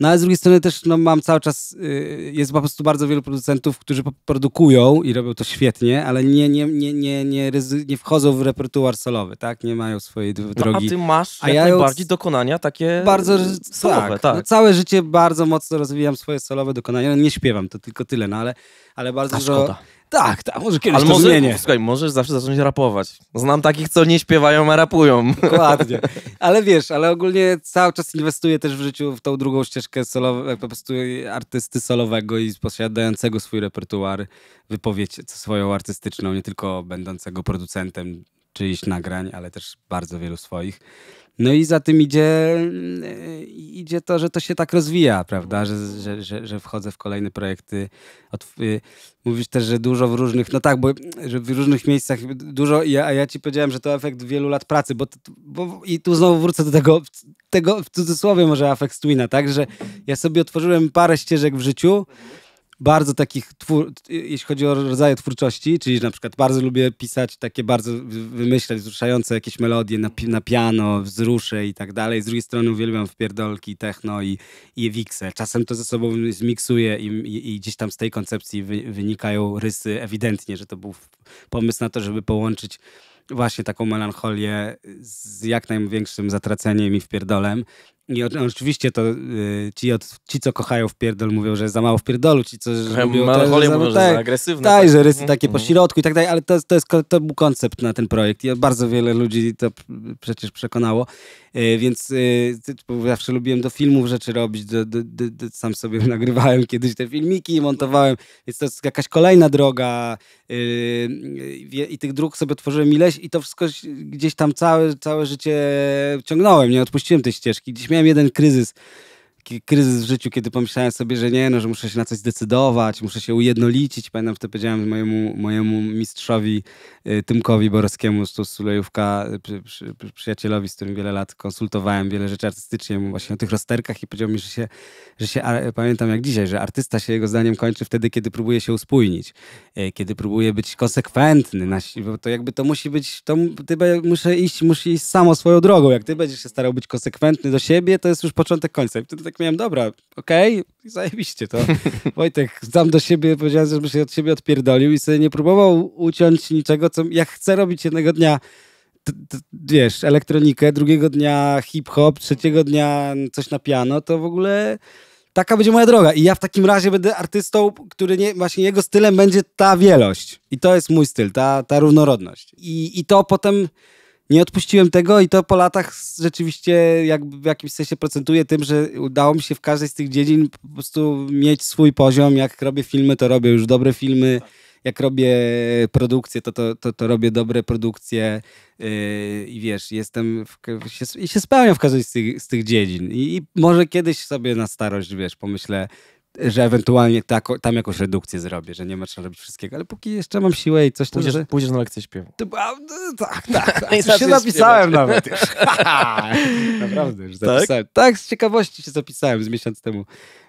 no ale z drugiej strony też no, mam cały czas, y, jest po prostu bardzo wielu producentów, którzy produkują i robią to świetnie, ale nie, nie, nie, nie, nie, nie wchodzą w repertuar solowy, tak? Nie mają swojej drogi. No, a ty masz a jak ja najbardziej dokonania takie bardzo, solowe. Tak, no, tak. No, całe życie bardzo mocno rozwijam swoje solowe dokonania. No, nie śpiewam, to tylko tyle, no ale, ale bardzo szkoda. Że, tak, tak, może kiedyś Ale to może, zmienię. Słuchaj, możesz zawsze zacząć rapować. Znam takich, co nie śpiewają, a rapują. [LAUGHS] Dokładnie. Ale wiesz, ale ogólnie cały czas inwestuję też w życiu w tą drugą ścieżkę solowe, po prostu artysty solowego i posiadającego swój repertuar, wypowiedź swoją artystyczną, nie tylko będącego producentem, czyichś nagrań, ale też bardzo wielu swoich. No i za tym idzie, yy, idzie to, że to się tak rozwija, prawda? Że, że, że, że wchodzę w kolejne projekty. Yy, mówisz też, że dużo w różnych, no tak, bo że w różnych miejscach dużo, ja, a ja ci powiedziałem, że to efekt wielu lat pracy, bo, bo i tu znowu wrócę do tego, tego w cudzysłowie może efekt Twina, tak? Że ja sobie otworzyłem parę ścieżek w życiu, bardzo takich, twór, y, jeśli chodzi o rodzaje twórczości, czyli na przykład bardzo lubię pisać takie bardzo wymyślać, wzruszające jakieś melodie na, na piano, wzrusze i tak dalej. Z drugiej strony uwielbiam wpierdolki, techno i, i wiksę. Czasem to ze sobą zmiksuję i, i, i gdzieś tam z tej koncepcji wy, wynikają rysy ewidentnie, że to był pomysł na to, żeby połączyć właśnie taką melancholię z jak największym zatraceniem i wpierdolem. I oczywiście to y, ci, od, ci, co kochają w pierdol, mówią, że za mało w pierdolu, ci, co lubią... mówią, że tak, za agresywne. Tak, tak, że rysy mhm, takie po pośrodku mhm. i tak dalej, ale to, to, jest, to był koncept na ten projekt i bardzo wiele ludzi to przecież przekonało, y, więc y, zawsze lubiłem do filmów rzeczy robić, do, do, do, sam sobie [LAUGHS] nagrywałem kiedyś te filmiki, montowałem, więc to jest jakaś kolejna droga y, y, i tych dróg sobie tworzyłem ileś i to wszystko gdzieś tam całe, całe życie ciągnąłem, nie odpuściłem tej ścieżki. Dziś miałem jeden kryzys taki kryzys w życiu, kiedy pomyślałem sobie, że nie, no, że muszę się na coś zdecydować, muszę się ujednolicić. Pamiętam, wtedy powiedziałem mojemu, mojemu mistrzowi y, Tymkowi Borowskiemu z Sulejówka, y, przy, przy, przyjacielowi, z którym wiele lat konsultowałem wiele rzeczy artystycznie, właśnie o tych rozterkach i powiedział mi, że się, że się pamiętam jak dzisiaj, że artysta się jego zdaniem kończy wtedy, kiedy próbuje się uspójnić, y, kiedy próbuje być konsekwentny, na, to jakby to musi być, to ty muszę iść, musi iść samo swoją drogą. Jak ty będziesz się starał być konsekwentny do siebie, to jest już początek końca. I wtedy tak tak miałem, dobra, okej, okay, zajebiście to. [LAUGHS] Wojtek, sam do siebie powiedziałem, że się od siebie odpierdolił i sobie nie próbował uciąć niczego, co ja chcę robić jednego dnia wiesz, elektronikę, drugiego dnia hip-hop, trzeciego dnia coś na piano, to w ogóle taka będzie moja droga. I ja w takim razie będę artystą, który nie, właśnie jego stylem będzie ta wielość. I to jest mój styl, ta, ta równorodność. I, I to potem nie odpuściłem tego i to po latach rzeczywiście jak w jakimś sensie procentuje tym, że udało mi się w każdej z tych dziedzin po prostu mieć swój poziom. Jak robię filmy, to robię już dobre filmy. Jak robię produkcje, to, to, to, to robię dobre produkcje yy, i wiesz, jestem w, się, się spełniam w każdej z tych, z tych dziedzin. I, I może kiedyś sobie na starość, wiesz, pomyślę, że ewentualnie tako, tam jakąś redukcję zrobię, że nie ma trzeba robić wszystkiego, ale póki jeszcze mam siłę i coś tam... że... pójdziesz na lekcję śpiewu. To, a, tak, tak. tak. [LAUGHS] się zapisałem nawet już. [LAUGHS] Naprawdę, już tak? zapisałem. Tak, z ciekawości się zapisałem z miesiąc temu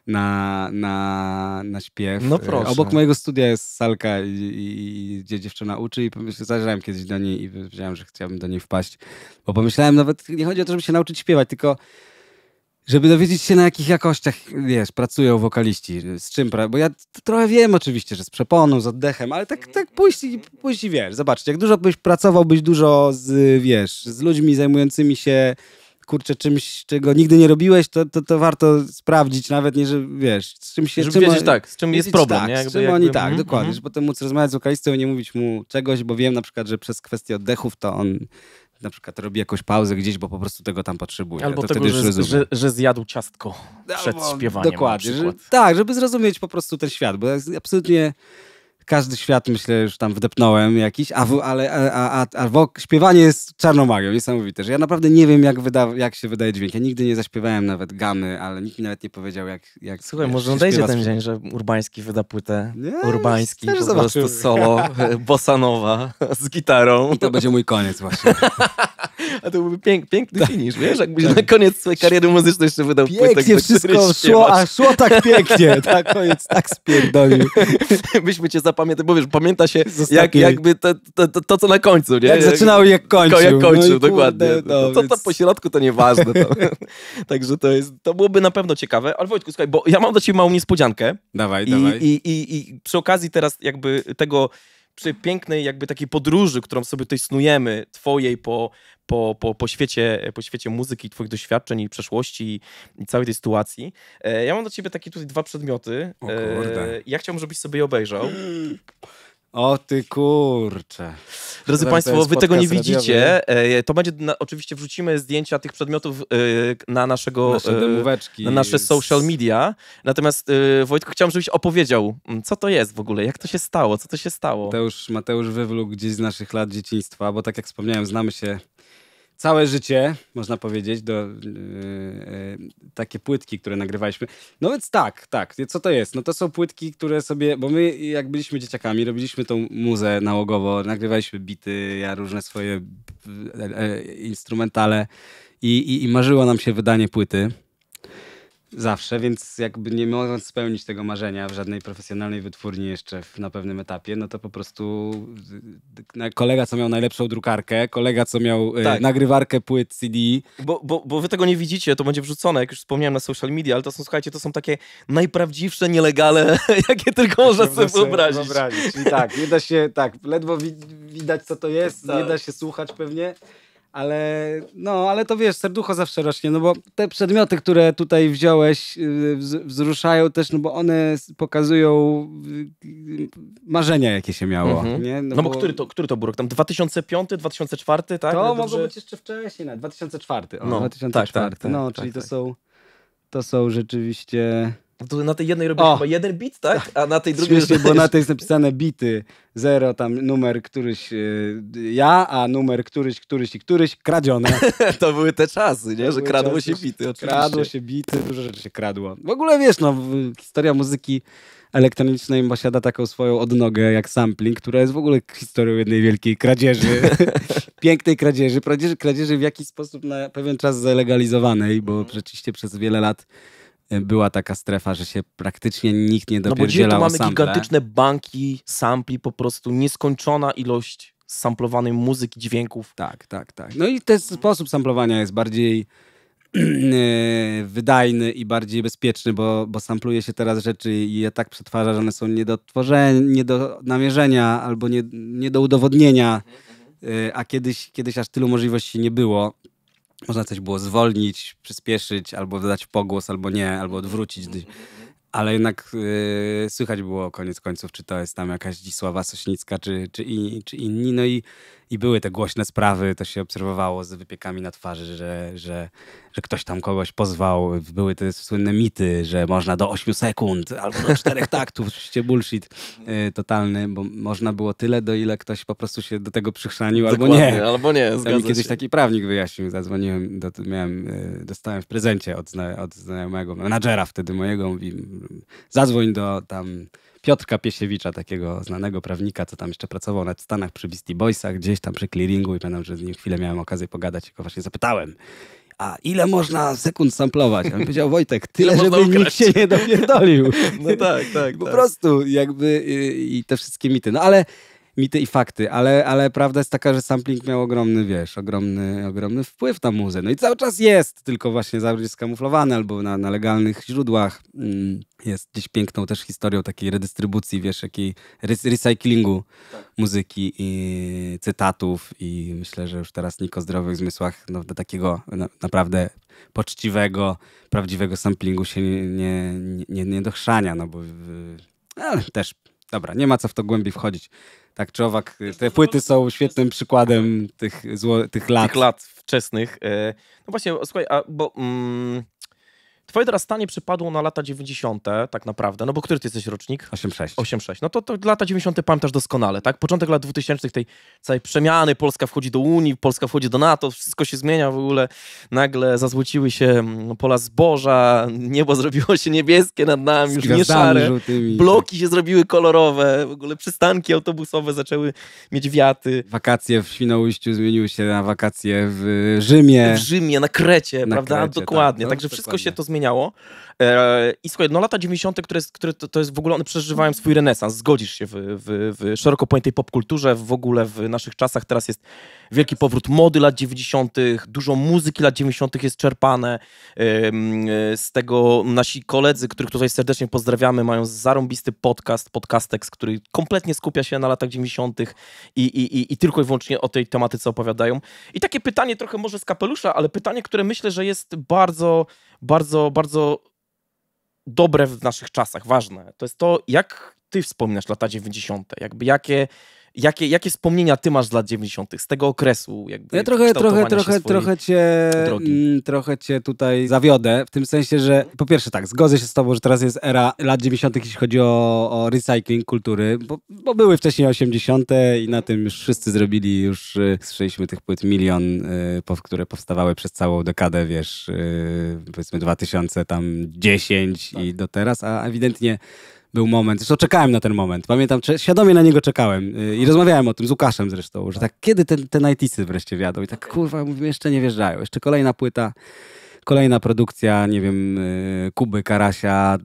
na, na, na śpiew. No proszę. Obok mojego studia jest salka, i, i, gdzie dziewczyna uczy i zażerałem kiedyś do niej i wiedziałem, że chciałbym do niej wpaść, bo pomyślałem nawet, nie chodzi o to, żeby się nauczyć śpiewać, tylko żeby dowiedzieć się, na jakich jakościach, wiesz, pracują wokaliści, z czym, pra... bo ja trochę wiem oczywiście, że z przeponą, z oddechem, ale tak, mhm, tak mhm. pójść, i, pójść i wiesz, zobaczcie, jak dużo byś pracował, byś dużo z, wiesz, z ludźmi zajmującymi się, kurczę, czymś, czego nigdy nie robiłeś, to, to, to warto sprawdzić nawet, nie, że wiesz, z czym się... Żeby czym wiedzieć, tak, z czym jest problem, tak, nie? Jakby, z czym jakby, oni, jakby, tak, mm, dokładnie, mm. żeby potem móc rozmawiać z wokalistą i nie mówić mu czegoś, bo wiem na przykład, że przez kwestię oddechów to on na przykład robi jakąś pauzę gdzieś, bo po prostu tego tam potrzebuje. Albo to tego, że, że, że, zjadł ciastko przed Albo, śpiewaniem. Dokładnie. Że, tak, żeby zrozumieć po prostu ten świat, bo jest absolutnie każdy świat, myślę, już tam wdepnąłem jakiś, a, w, ale, a, a, a wok, śpiewanie jest czarną magią, niesamowite, że ja naprawdę nie wiem, jak, wyda, jak się wydaje dźwięk. Ja nigdy nie zaśpiewałem nawet gamy, ale nikt mi nawet nie powiedział, jak, jak Słuchaj, może nadejdzie ten dzień, że Urbański wyda płytę. Nie, Urbański, po prostu solo, [LAUGHS] bossa nowa, z gitarą. I to będzie mój koniec właśnie. [LAUGHS] [LAUGHS] A to byłby pięk, piękny tak. finisz, wiesz? Jakbyś tak. na koniec swojej kariery muzycznej jeszcze wydał pięknie płytę. Pięknie wszystko szło, a szło tak pięknie. [LAUGHS] tak, koniec tak spierdolił. [LAUGHS] Byśmy cię zapamiętali, bo wiesz, pamięta się jak, jakby to, to, to, to, co na końcu, nie? Jak zaczynał i jak kończył. Jak kończył, no dokładnie. Kurde, no, no, co więc... po środku, to nieważne. To. Także to jest, to byłoby na pewno ciekawe. Ale Wojtku, słuchaj, bo ja mam do ciebie małą niespodziankę. Dawaj, I, dawaj. I, i, i przy okazji teraz jakby tego przy pięknej jakby takiej podróży, którą sobie tutaj snujemy, twojej po, po, po, po, świecie, po świecie muzyki, twoich doświadczeń i przeszłości i całej tej sytuacji. E, ja mam do ciebie takie tutaj dwa przedmioty. O kurde. E, ja chciałbym, żebyś sobie je obejrzał. [GASPS] O ty kurcze. Drodzy Państwo, wy tego nie widzicie. Radiowy. E, to będzie, na, oczywiście wrzucimy zdjęcia tych przedmiotów e, na naszego, nasze, na nasze e, social media. Natomiast Wojtku, chciałbym, żebyś opowiedział, mm, co to jest w ogóle, jak to się stało, co to się stało. Mateusz, Mateusz wywlókł gdzieś z naszych lat dzieciństwa, bo tak jak wspomniałem, znamy się całe życie, można powiedzieć, do yy, yy, takie płytki, które nagrywaliśmy. No więc tak, tak. Co to jest? No to są płytki, które sobie, bo my jak byliśmy dzieciakami, robiliśmy tą muzę nałogowo, nagrywaliśmy bity, ja różne swoje e, instrumentale i, i, i marzyło nam się wydanie płyty. Zawsze, więc jakby nie mogąc spełnić tego marzenia w żadnej profesjonalnej wytwórni jeszcze w, na pewnym etapie, no to po prostu y, y, kolega, co miał najlepszą drukarkę, kolega, co miał y, tak. nagrywarkę płyt CD. Bo, bo, bo wy tego nie widzicie, to będzie wrzucone, jak już wspomniałem na social media, ale to są, słuchajcie, to są takie najprawdziwsze nielegale, [LAUGHS] jakie tylko można sobie wyobrazić. wyobrazić. I tak, nie da się, tak, ledwo wi widać, co to jest, tak. nie da się słuchać pewnie. Ale, no, ale to wiesz, serducho zawsze rośnie, no bo te przedmioty, które tutaj wziąłeś, y, wzruszają też, no bo one pokazują y, marzenia, jakie się miało. Mhm. nie? No, no bo, bo, który, to, który to był rok? Tam 2005, 2004, tak? To dobrze... mogło być jeszcze wcześniej, na 2004. O, no, 2004. Tak, tak, tak, no, tak, czyli to tak. są to są rzeczywiście na tej jednej robisz o, chyba jeden bit, tak? A na tej drugiej... Śmiesznie, bo na tej jest napisane bity, zero, tam numer któryś yy, ja, a numer któryś, któryś i któryś, kradzione. [LAUGHS] to były te czasy, nie? że kradło czasy, się bity, oczywiście. Kradło się bity, dużo rzeczy się kradło. W ogóle wiesz, no, historia muzyki elektronicznej posiada taką swoją odnogę jak sampling, która jest w ogóle historią jednej wielkiej kradzieży. [LAUGHS] Pięknej kradzieży. Kradzieży, kradzieży w jakiś sposób na pewien czas zalegalizowanej, bo mm. przecież przez wiele lat była taka strefa, że się praktycznie nikt nie dopierdzielał No bo tu mamy gigantyczne banki sampli, po prostu nieskończona ilość samplowanej muzyki, dźwięków. Tak, tak, tak. No i ten sposób samplowania jest bardziej [CLEARS THROAT] wydajny i bardziej bezpieczny, bo, bo sampluje się teraz rzeczy i je tak przetwarza, że one są nie do tworzenia, nie do namierzenia albo nie, nie do udowodnienia, mhm, mhm. Y, a kiedyś, kiedyś aż tylu możliwości nie było. Można coś było zwolnić, przyspieszyć, albo dodać pogłos, albo nie, albo odwrócić. Mhm, mhm. Ale jednak yy, słychać było koniec końców, czy to jest tam jakaś Dzisława Sośnicka, czy, czy, in, czy inni. No i i były te głośne sprawy, to się obserwowało z wypiekami na twarzy, że, że, że ktoś tam kogoś pozwał. Były te słynne mity, że można do 8 sekund albo do 4 taktów, oczywiście bullshit y, totalny, bo można było tyle, do ile ktoś po prostu się do tego przychrzanił albo nie. Albo nie, to mi kiedyś taki prawnik wyjaśnił, zadzwoniłem, do, miałem, y, dostałem w prezencie od, zna, od znajomego, menadżera wtedy mojego, mówi zadzwoń do tam Piotrka Piesiewicza, takiego znanego prawnika, co tam jeszcze pracował na Stanach przy Beastie Boysach, gdzieś tam przy clearingu i pamiętam, że z nim chwilę miałem okazję pogadać i go właśnie zapytałem, a ile można sekund samplować? A on powiedział, Wojtek, tyle, żeby nikt się nie dopierdolił. No tak, tak. Po tak. prostu jakby i, i te wszystkie mity. No ale mity i fakty, ale, ale prawda jest taka, że sampling miał ogromny, wiesz, ogromny, ogromny wpływ na muzę. No i cały czas jest, tylko właśnie zawsze jest skamuflowany albo na, na legalnych źródłach. Mm, jest gdzieś piękną też historią takiej redystrybucji, wiesz, jakiej recyklingu tak. muzyki i cytatów i myślę, że już teraz Niko Zdrowych Zmysłach no, do takiego na, naprawdę poczciwego, prawdziwego samplingu się nie, nie, nie, nie dochrzania, no bo ale też, dobra, nie ma co w to głębiej wchodzić. Tak czy owak, te płyty są świetnym przykładem tych, zło, tych lat. Tych lat wczesnych. E, no właśnie, słuchaj, a, bo... Mm Twoje teraz stanie przypadło na lata 90., tak naprawdę, no bo który ty jesteś rocznik? 8-6. No to, to lata 90. pamiętasz doskonale, tak? Początek lat 2000 tej całej przemiany, Polska wchodzi do Unii, Polska wchodzi do NATO, wszystko się zmienia w ogóle. Nagle zazłociły się mm, pola zboża, niebo zrobiło się niebieskie nad nami, już nie szare. Żółtymi. Bloki się zrobiły kolorowe, w ogóle przystanki autobusowe zaczęły mieć wiaty. Wakacje w Świnoujściu zmieniły się na wakacje w Rzymie. W Rzymie, na Krecie, na prawda? Krecie, tak. Dokładnie. Tak, Także wszystko się to zmieniło zmieniało. E, I słuchaj, no lata 90., które, które to, to, jest w ogóle, one przeżywają swój renesans. Zgodzisz się w, w, w szeroko pojętej popkulturze, w ogóle w naszych czasach. Teraz jest wielki powrót mody lat 90., dużo muzyki lat 90. jest czerpane. E, z tego nasi koledzy, których tutaj serdecznie pozdrawiamy, mają zarąbisty podcast, podcastek, który kompletnie skupia się na latach 90. I, i, i, i tylko i wyłącznie o tej tematyce opowiadają. I takie pytanie trochę może z kapelusza, ale pytanie, które myślę, że jest bardzo bardzo, bardzo dobre w naszych czasach, ważne. To jest to, jak ty wspominasz lata 90., jakby jakie Jakie, jakie wspomnienia ty masz z lat 90. z tego okresu? Jakby ja trochę, trochę, trochę, trochę cię, mm, trochę cię tutaj zawiodę, w tym sensie, że po pierwsze tak, zgodzę się z tobą, że teraz jest era lat 90., jeśli chodzi o, o recycling kultury, bo, bo, były wcześniej 80. i na tym już wszyscy zrobili, już y, słyszeliśmy tych płyt milion, y, które powstawały przez całą dekadę, wiesz, y, powiedzmy 2000, tam tak. i do teraz, a ewidentnie był moment, zresztą czekałem na ten moment, pamiętam, świadomie na niego czekałem y, i rozmawiałem o tym z Łukaszem zresztą, że tak kiedy te, te Nightisy wreszcie wiadomo, i tak kurwa, mówimy, jeszcze nie wjeżdżają, jeszcze kolejna płyta, kolejna produkcja, nie wiem, y, Kuby Karasia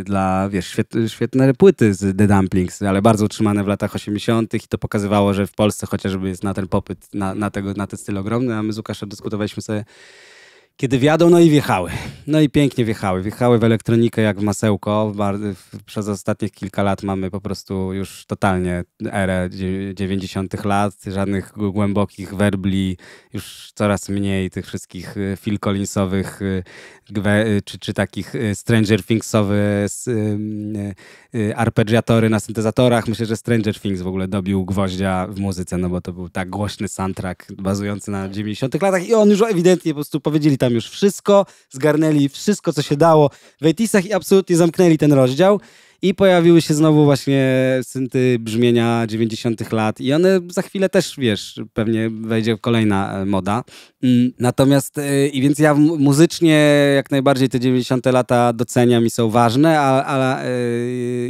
y, dla, wiesz, świetne, świetne płyty z The Dumplings, ale bardzo utrzymane w latach 80. i to pokazywało, że w Polsce chociażby jest na ten popyt, na, na, tego, na ten styl ogromny, a my z Łukaszem dyskutowaliśmy sobie kiedy wjadą, no i wjechały. No i pięknie wjechały. Wjechały w elektronikę jak w masełko. Przez ostatnich kilka lat mamy po prostu już totalnie erę 90 lat, żadnych głębokich werbli, już coraz mniej tych wszystkich y, Phil Collinsowych y, y, czy, czy takich Stranger Thingsowych arpeggiatory na syntezatorach. Myślę, że Stranger Things w ogóle dobił gwoździa w muzyce, no bo to był tak głośny soundtrack bazujący na 90 latach i on już ewidentnie po prostu powiedzieli tam tam już wszystko, zgarnęli wszystko, co się dało w Etisach i absolutnie zamknęli ten rozdział. I pojawiły się znowu właśnie synty brzmienia 90. lat, i one za chwilę też, wiesz, pewnie wejdzie kolejna e, moda. Mm, natomiast, e, i więc ja muzycznie jak najbardziej te 90. lata doceniam i są ważne, ale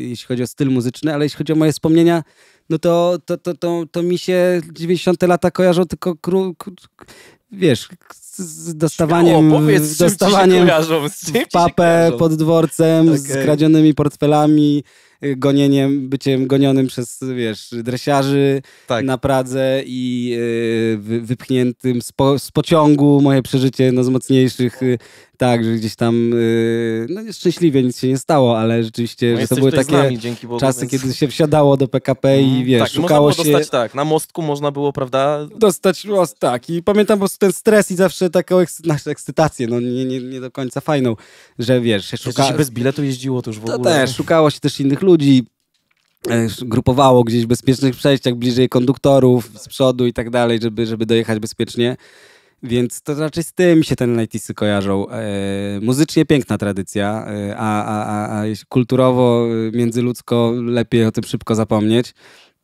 jeśli chodzi o styl muzyczny, ale jeśli chodzi o moje wspomnienia, no to, to, to, to, to mi się 90. lata kojarzą tylko kró, wiesz, z dostawaniem, opowiedz, dostawaniem z w papę pod dworcem, okay. z kradzionymi portfelami, y, gonieniem, byciem gonionym przez, wiesz, dresiarzy tak. na Pradze i y, wypchniętym z, po, z, pociągu moje przeżycie no, z mocniejszych y, tak, że gdzieś tam, y, no nieszczęśliwie nic się nie stało, ale rzeczywiście, no że to były takie nami, Bogu, czasy, więc... kiedy się wsiadało do PKP i mhm. wiesz, tak, szukało się... Dostać, tak, na mostku można było, prawda... Dostać most, tak. I pamiętam po prostu ten stres i zawsze taką eks... znaczy, ekscytację, no nie, nie, nie do końca fajną, że wiesz, się szuka... Jeśli się bez biletu jeździło to już w ogóle. To też, szukało się też innych ludzi, e, grupowało gdzieś w bezpiecznych przejściach, bliżej konduktorów, z przodu i tak dalej, żeby, żeby dojechać bezpiecznie. Więc to raczej znaczy z tym się ten Nightisy kojarzą. E, muzycznie piękna tradycja, e, a, a, a, a kulturowo, e, międzyludzko lepiej o tym szybko zapomnieć.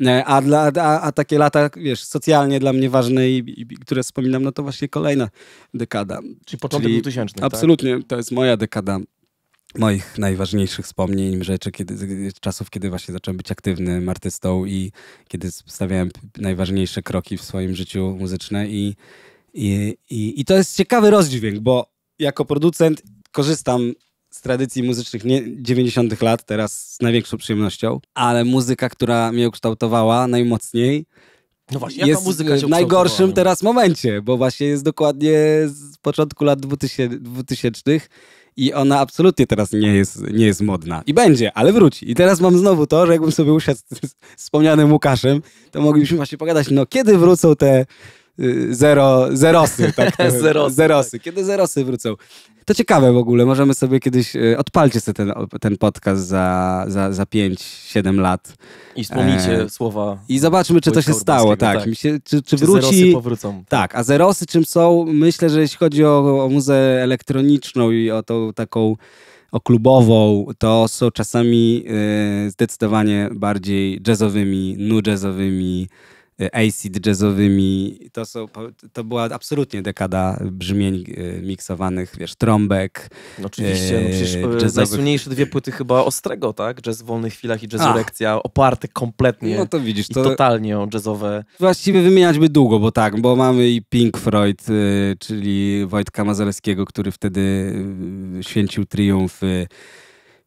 E, a, dla, a, a takie lata, wiesz, socjalnie dla mnie ważne i, i które wspominam, no to właśnie kolejna dekada. Czyli początek 2000. Tak? Absolutnie, tak? to jest moja dekada moich najważniejszych wspomnień, rzeczy, kiedy, czasów, kiedy właśnie zacząłem być aktywnym artystą i kiedy stawiałem najważniejsze kroki w swoim życiu muzyczne i i, i, I to jest ciekawy rozdźwięk, bo jako producent korzystam z tradycji muzycznych nie, 90 lat, teraz z największą przyjemnością, ale muzyka, która mnie ukształtowała najmocniej, no właśnie, jest w najgorszym teraz momencie, bo właśnie jest dokładnie z początku lat 2000, i ona absolutnie teraz nie jest, nie jest modna. I będzie, ale wróci. I teraz mam znowu to, że jakbym sobie usiadł z wspomnianym Łukaszem, to moglibyśmy właśnie pogadać, no kiedy wrócą te Y, zero, zerosy. Tak to, [LAUGHS] zerosy, zerosy. Tak. Kiedy zerosy wrócą? To ciekawe w ogóle, możemy sobie kiedyś, y, odpalcie sobie ten, ten podcast za, za, za 5-7 lat. I wspomnijcie e... słowa. I zobaczmy, czy to się stało, tak. tak. Się, czy, czy, czy wróci. Zerosy powrócą. Tak, a zerosy czym są? Myślę, że jeśli chodzi o, o muzę elektroniczną i o tą taką o klubową, to są czasami y, zdecydowanie bardziej jazzowymi, nu jazzowymi, Y, acid jazzowymi. To, są, to była absolutnie dekada brzmień y, miksowanych, wiesz, trąbek. No oczywiście, no przecież y, najsłynniejsze dwie płyty chyba Ostrego, tak? Jazz w wolnych chwilach i jazz lekcja oparte kompletnie no to widzisz, to... i totalnie o jazzowe. Właściwie wymieniać by długo, bo tak, bo mamy i Pink Freud, czyli Wojtka Mazalewskiego, który wtedy święcił triumfy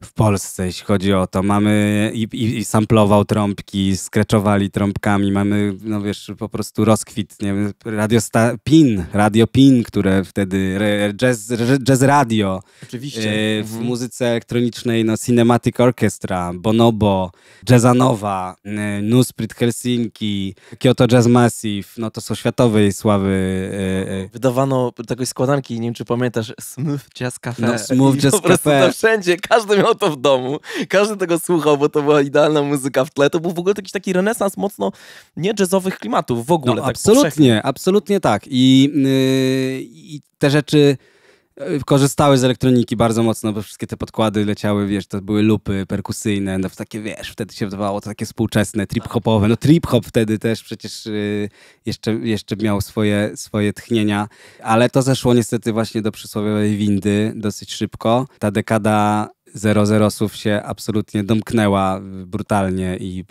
w Polsce, jeśli chodzi o to. Mamy i, i, i samplował trąbki, skreczowali trąbkami, mamy, no wiesz, po prostu rozkwit, nie wiem, radio sta, PIN, radio PIN, które wtedy, re, jazz, jazz radio. Oczywiście. E, w mhm. muzyce elektronicznej, no Cinematic Orchestra, Bonobo, Jazzanowa, e, Nusprit Helsinki, Kyoto Jazz Massive, no to są światowej sławy. E, e, Wydawano takiej składanki, nie wiem czy pamiętasz, Smooth Jazz Cafe. No, smooth Jazz Cafe. wszędzie, każdy miał to w domu. Każdy tego słuchał, bo to była idealna muzyka w tle. To był w ogóle jakiś taki renesans mocno nie jazzowych klimatów w ogóle. No, tak absolutnie, absolutnie tak. I, yy, I te rzeczy yy, korzystały z elektroniki bardzo mocno, bo wszystkie te podkłady leciały, wiesz, to były lupy perkusyjne, no takie, wiesz, wtedy się wydawało to takie współczesne, trip-hopowe. No trip-hop wtedy też przecież yy, jeszcze, jeszcze miał swoje, swoje tchnienia, ale to zeszło niestety właśnie do przysłowiowej windy dosyć szybko. Ta dekada zero zerosów się absolutnie domknęła brutalnie i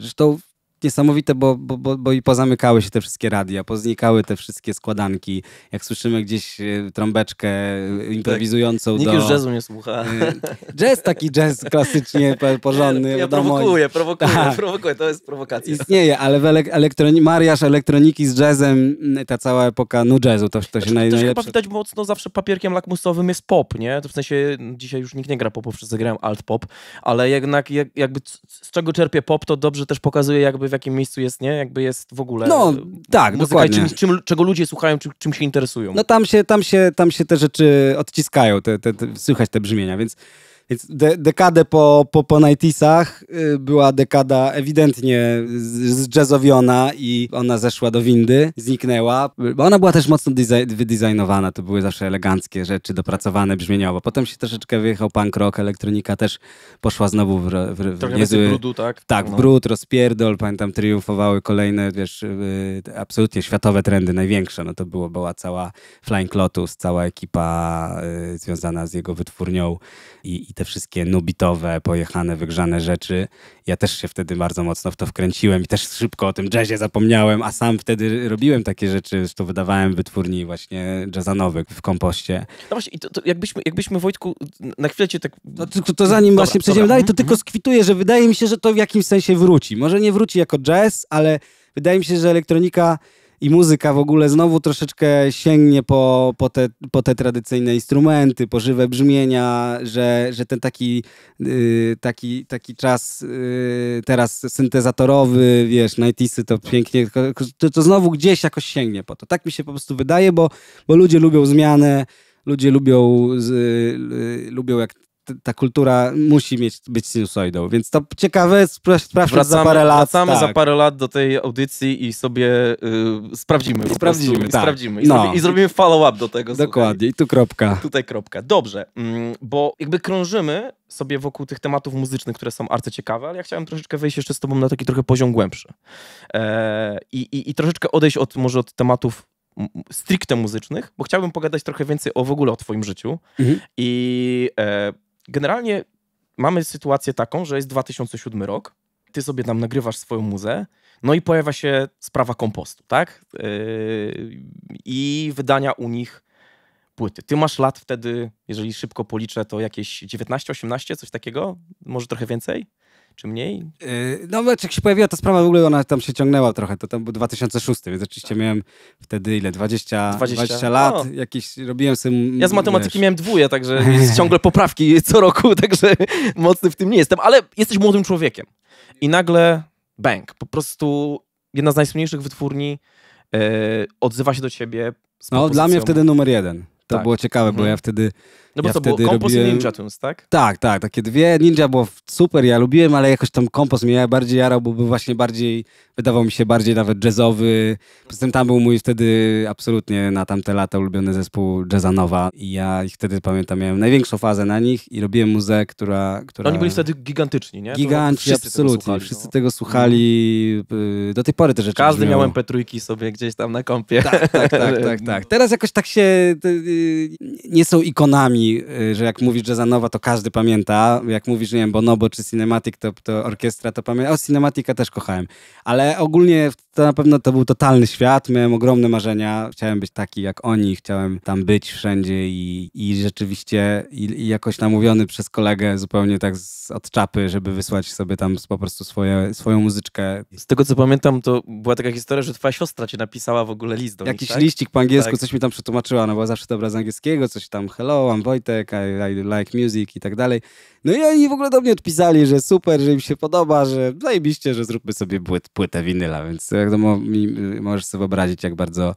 zresztą niesamowite, bo, bo, bo, bo i pozamykały się te wszystkie radia, poznikały te wszystkie składanki. Jak słyszymy gdzieś e, trąbeczkę e, improwizującą tak. Nikt do... już jazzu nie słucha. E, jazz taki jazz klasycznie [LAUGHS] porządny. Ja prowokuję, prowokuję, tak. prowokuję, to jest prowokacja. Istnieje, ale w elektroni mariaż elektroniki z jazzem, ta cała epoka nu no, jazzu, to, to się znaczy, naj najlepsze... Chyba widać mocno, zawsze papierkiem lakmusowym jest pop, nie? To w sensie dzisiaj już nikt nie gra pop, wszyscy grają alt pop, ale jednak jak, jakby z czego czerpie pop, to dobrze też pokazuje jakby w jakim miejscu jest, nie? Jakby jest w ogóle. No, e, tak, muzyka dokładnie. Czym, czym, czego ludzie słuchają, czym, czym się interesują. No tam się, tam się, tam się te rzeczy odciskają, te, te, te, słychać te brzmienia, więc więc de dekadę po, po, po 90 y, była dekada ewidentnie zjazzowiona i ona zeszła do windy, zniknęła. Ona była też mocno wydizajnowana, to były zawsze eleganckie rzeczy, dopracowane brzmieniowo. Potem się troszeczkę wyjechał punk rock, elektronika też poszła znowu w, w, w niezły... brudu, tak? Tak, no. brud, rozpierdol, pamiętam, triumfowały kolejne, wiesz, y, absolutnie światowe trendy, największe, no to było, była cała Flying Lotus, cała ekipa y, związana z jego wytwórnią i, i te wszystkie nubitowe, pojechane, wygrzane rzeczy. Ja też się wtedy bardzo mocno w to wkręciłem i też szybko o tym jazzie zapomniałem, a sam wtedy robiłem takie rzeczy, to wydawałem wytwórni właśnie jazzanowych w kompoście. No właśnie, to, to jakbyśmy, jakbyśmy, Wojtku, na chwilę cię tak... No, to, to zanim dobra, właśnie przejdziemy dalej, to mhm, tylko mhm. skwituję, że wydaje mi się, że to w jakimś sensie wróci. Może nie wróci jako jazz, ale wydaje mi się, że elektronika i muzyka w ogóle znowu troszeczkę sięgnie po, po, te, po te tradycyjne instrumenty, po żywe brzmienia, że, że ten taki, yy, taki, taki czas yy, teraz syntezatorowy, wiesz, Nightisy to pięknie, to, to znowu gdzieś jakoś sięgnie po to. Tak mi się po prostu wydaje, bo, bo ludzie lubią zmianę, ludzie lubią, z, y, lubią jak ta kultura musi mieć, być sinusoidą, więc to ciekawe, sprawdźmy za parę lat. Wracamy tak. za parę lat do tej audycji i sobie y, sprawdzimy. Sprawdzimy, prostu, tak. sprawdzimy. I, no. I, zrobimy follow-up do tego. Dokładnie, słuchaj. i tu kropka. tutaj kropka. Dobrze, mm, bo jakby krążymy sobie wokół tych tematów muzycznych, które są arcy ciekawe, ale ja chciałem troszeczkę wejść jeszcze z tobą na taki trochę poziom głębszy. Eee, i, i, I troszeczkę odejść od może od tematów stricte muzycznych, bo chciałbym pogadać trochę więcej o w ogóle o twoim życiu mhm. i e, Generalnie mamy sytuację taką, że jest 2007 rok, ty sobie tam nagrywasz swoją muzę, no i pojawia się sprawa kompostu, tak? Yy, I wydania u nich płyty. Ty masz lat wtedy, jeżeli szybko policzę, to jakieś 19, 18, coś takiego? Może trochę więcej? czy mniej? Yy, no, jak się pojawiła ta sprawa, w ogóle ona tam się ciągnęła trochę, to tam był 2006, więc oczywiście tak. miałem wtedy ile, 20, 20. 20 lat, o. jakieś, robiłem sobie... Mm, ja z matematyki wiesz. miałem dwóje, także ciągle poprawki co roku, [LAUGHS] także mocny w tym nie jestem, ale jesteś młodym człowiekiem i nagle bank, po prostu jedna z najsłynniejszych wytwórni yy, odzywa się do ciebie. no, dla mnie wtedy numer jeden. To tak. było ciekawe, mhm. bo ja wtedy no bo ja to było Kompos robiłem... i Ninja Tunes, tak? Tak, tak. Takie dwie. Ninja było super, ja lubiłem, ale jakoś tam Kompos mnie bardziej jarał, bo był właśnie bardziej, wydawał mi się bardziej nawet jazzowy. Poza tym tam był mój wtedy absolutnie na tamte lata ulubiony zespół jazzanowa i ja ich wtedy pamiętam, miałem największą fazę na nich i robiłem muzę, która... która... No oni byli wtedy gigantyczni, nie? Giganci, wszyscy absolutnie. Tego słuchali, wszyscy no. tego słuchali. Y, do tej pory te rzeczy Każdy miałem miał mp sobie gdzieś tam na kompie. Tak, tak, tak. tak, tak. [LAUGHS] Teraz jakoś tak się... Y, nie są ikonami Y, że jak mówisz jazzanowa, to każdy pamięta. Jak mówisz, nie wiem, Bonobo czy Cinematic, to, to orkiestra to pamięta. O, Cinematica też kochałem. Ale ogólnie to na pewno to był totalny świat. Miałem ogromne marzenia. Chciałem być taki jak oni, chciałem tam być wszędzie i, i rzeczywiście i, i jakoś namówiony przez kolegę zupełnie tak z, od czapy, żeby wysłać sobie tam po prostu swoje, swoją muzyczkę. Z tego co pamiętam, to była taka historia, że twoja siostra cię napisała w ogóle list do Jakiś nich, tak? liścik po angielsku, tak. coś mi tam przetłumaczyła. no była zawsze dobra z angielskiego, coś tam hello, I'm Wojtek, I, I like music i tak dalej. No i oni w ogóle do mnie odpisali, że super, że im się podoba, że zajebiście, że zróbmy sobie płyt, płytę winyla, więc jak to mo, możesz sobie wyobrazić, jak bardzo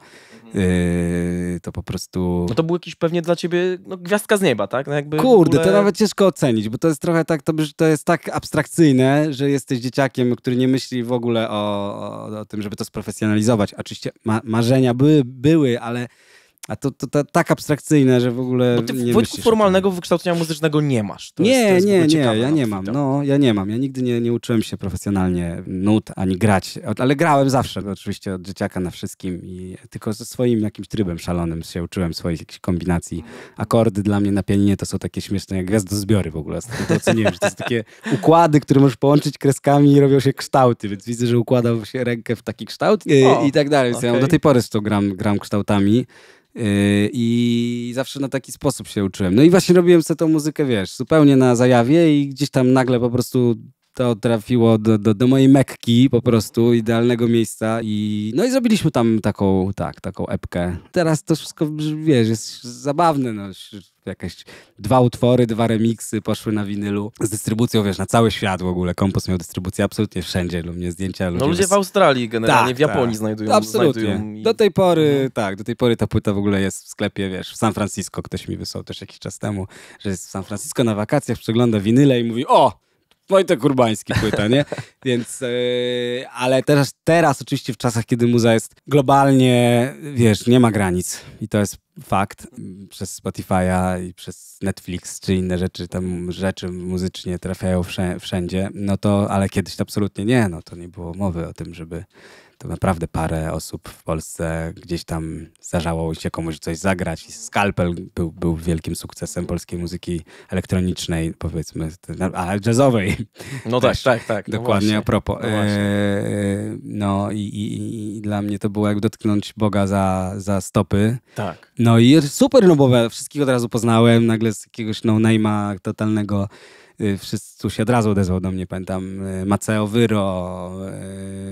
Yy, to po prostu. No to był jakiś pewnie dla ciebie no, gwiazdka z nieba, tak? No jakby Kurde, ogóle... to nawet ciężko ocenić, bo to jest trochę tak, to, to jest tak abstrakcyjne, że jesteś dzieciakiem, który nie myśli w ogóle o, o, o tym, żeby to sprofesjonalizować. Oczywiście ma, marzenia były, były ale a to, to, to, tak abstrakcyjne, że w ogóle. Bo ty nie formalnego wykształcenia muzycznego nie masz. To nie, jest, nie, nie, ja nie mam. No, ja nie mam. Ja nigdy nie, nie uczyłem się profesjonalnie nut ani grać, ale grałem zawsze, oczywiście od dzieciaka na wszystkim i tylko ze swoim jakimś trybem szalonym się uczyłem swoich jakichś kombinacji. Akordy dla mnie na pianinie to są takie śmieszne jak gwiazdozbiory w ogóle. To oceniłem, że to są takie układy, które możesz połączyć kreskami i robią się kształty, więc widzę, że układał się rękę w taki kształt i, o, i tak dalej. Okay. Ja do tej pory z to gram, gram kształtami. Yy, I zawsze na taki sposób się uczyłem. No i właśnie robiłem sobie tą muzykę, wiesz, zupełnie na zajawie i gdzieś tam nagle po prostu to trafiło do, do, do mojej mekki po prostu, idealnego miejsca i no i zrobiliśmy tam taką, tak, taką epkę. Teraz to wszystko, wiesz, jest zabawne, no, jakieś dwa utwory, dwa remiksy poszły na winylu z dystrybucją, wiesz, na cały świat w ogóle. Kompos miał dystrybucję absolutnie wszędzie, lub no, mnie zdjęcia. no ludzie w Australii generalnie, tak, w Japonii tak. znajdują. No, absolutnie. Znajdują i... Do tej pory, mhm. tak, do tej pory ta płyta w ogóle jest w sklepie, wiesz, w San Francisco. Ktoś mi wysłał też jakiś czas temu, że jest w San Francisco na wakacjach, przegląda winyle i mówi, o, Wojtek Kurbański płyta, nie? [LAUGHS] Więc, yy, ale też teraz oczywiście w czasach, kiedy muza jest globalnie, wiesz, nie ma granic i to jest fakt przez Spotify'a i przez Netflix czy inne rzeczy, tam rzeczy muzycznie trafiają wszędzie, no to, ale kiedyś to absolutnie nie, no to nie było mowy o tym, żeby to naprawdę parę osób w Polsce gdzieś tam zdarzało się komuś coś zagrać. I Skalpel był, był wielkim sukcesem polskiej muzyki elektronicznej, powiedzmy, no, ale jazzowej. No tak, tak, tak. No dokładnie właśnie, a propos. No, e, no i, i, i, dla mnie to było jak dotknąć Boga za, za stopy. Tak. No i super, no bo wszystkich od razu poznałem, nagle z jakiegoś no-name'a totalnego Y, wszyscy się od razu odezwał do mnie, pamiętam, y, Maceo Wyro,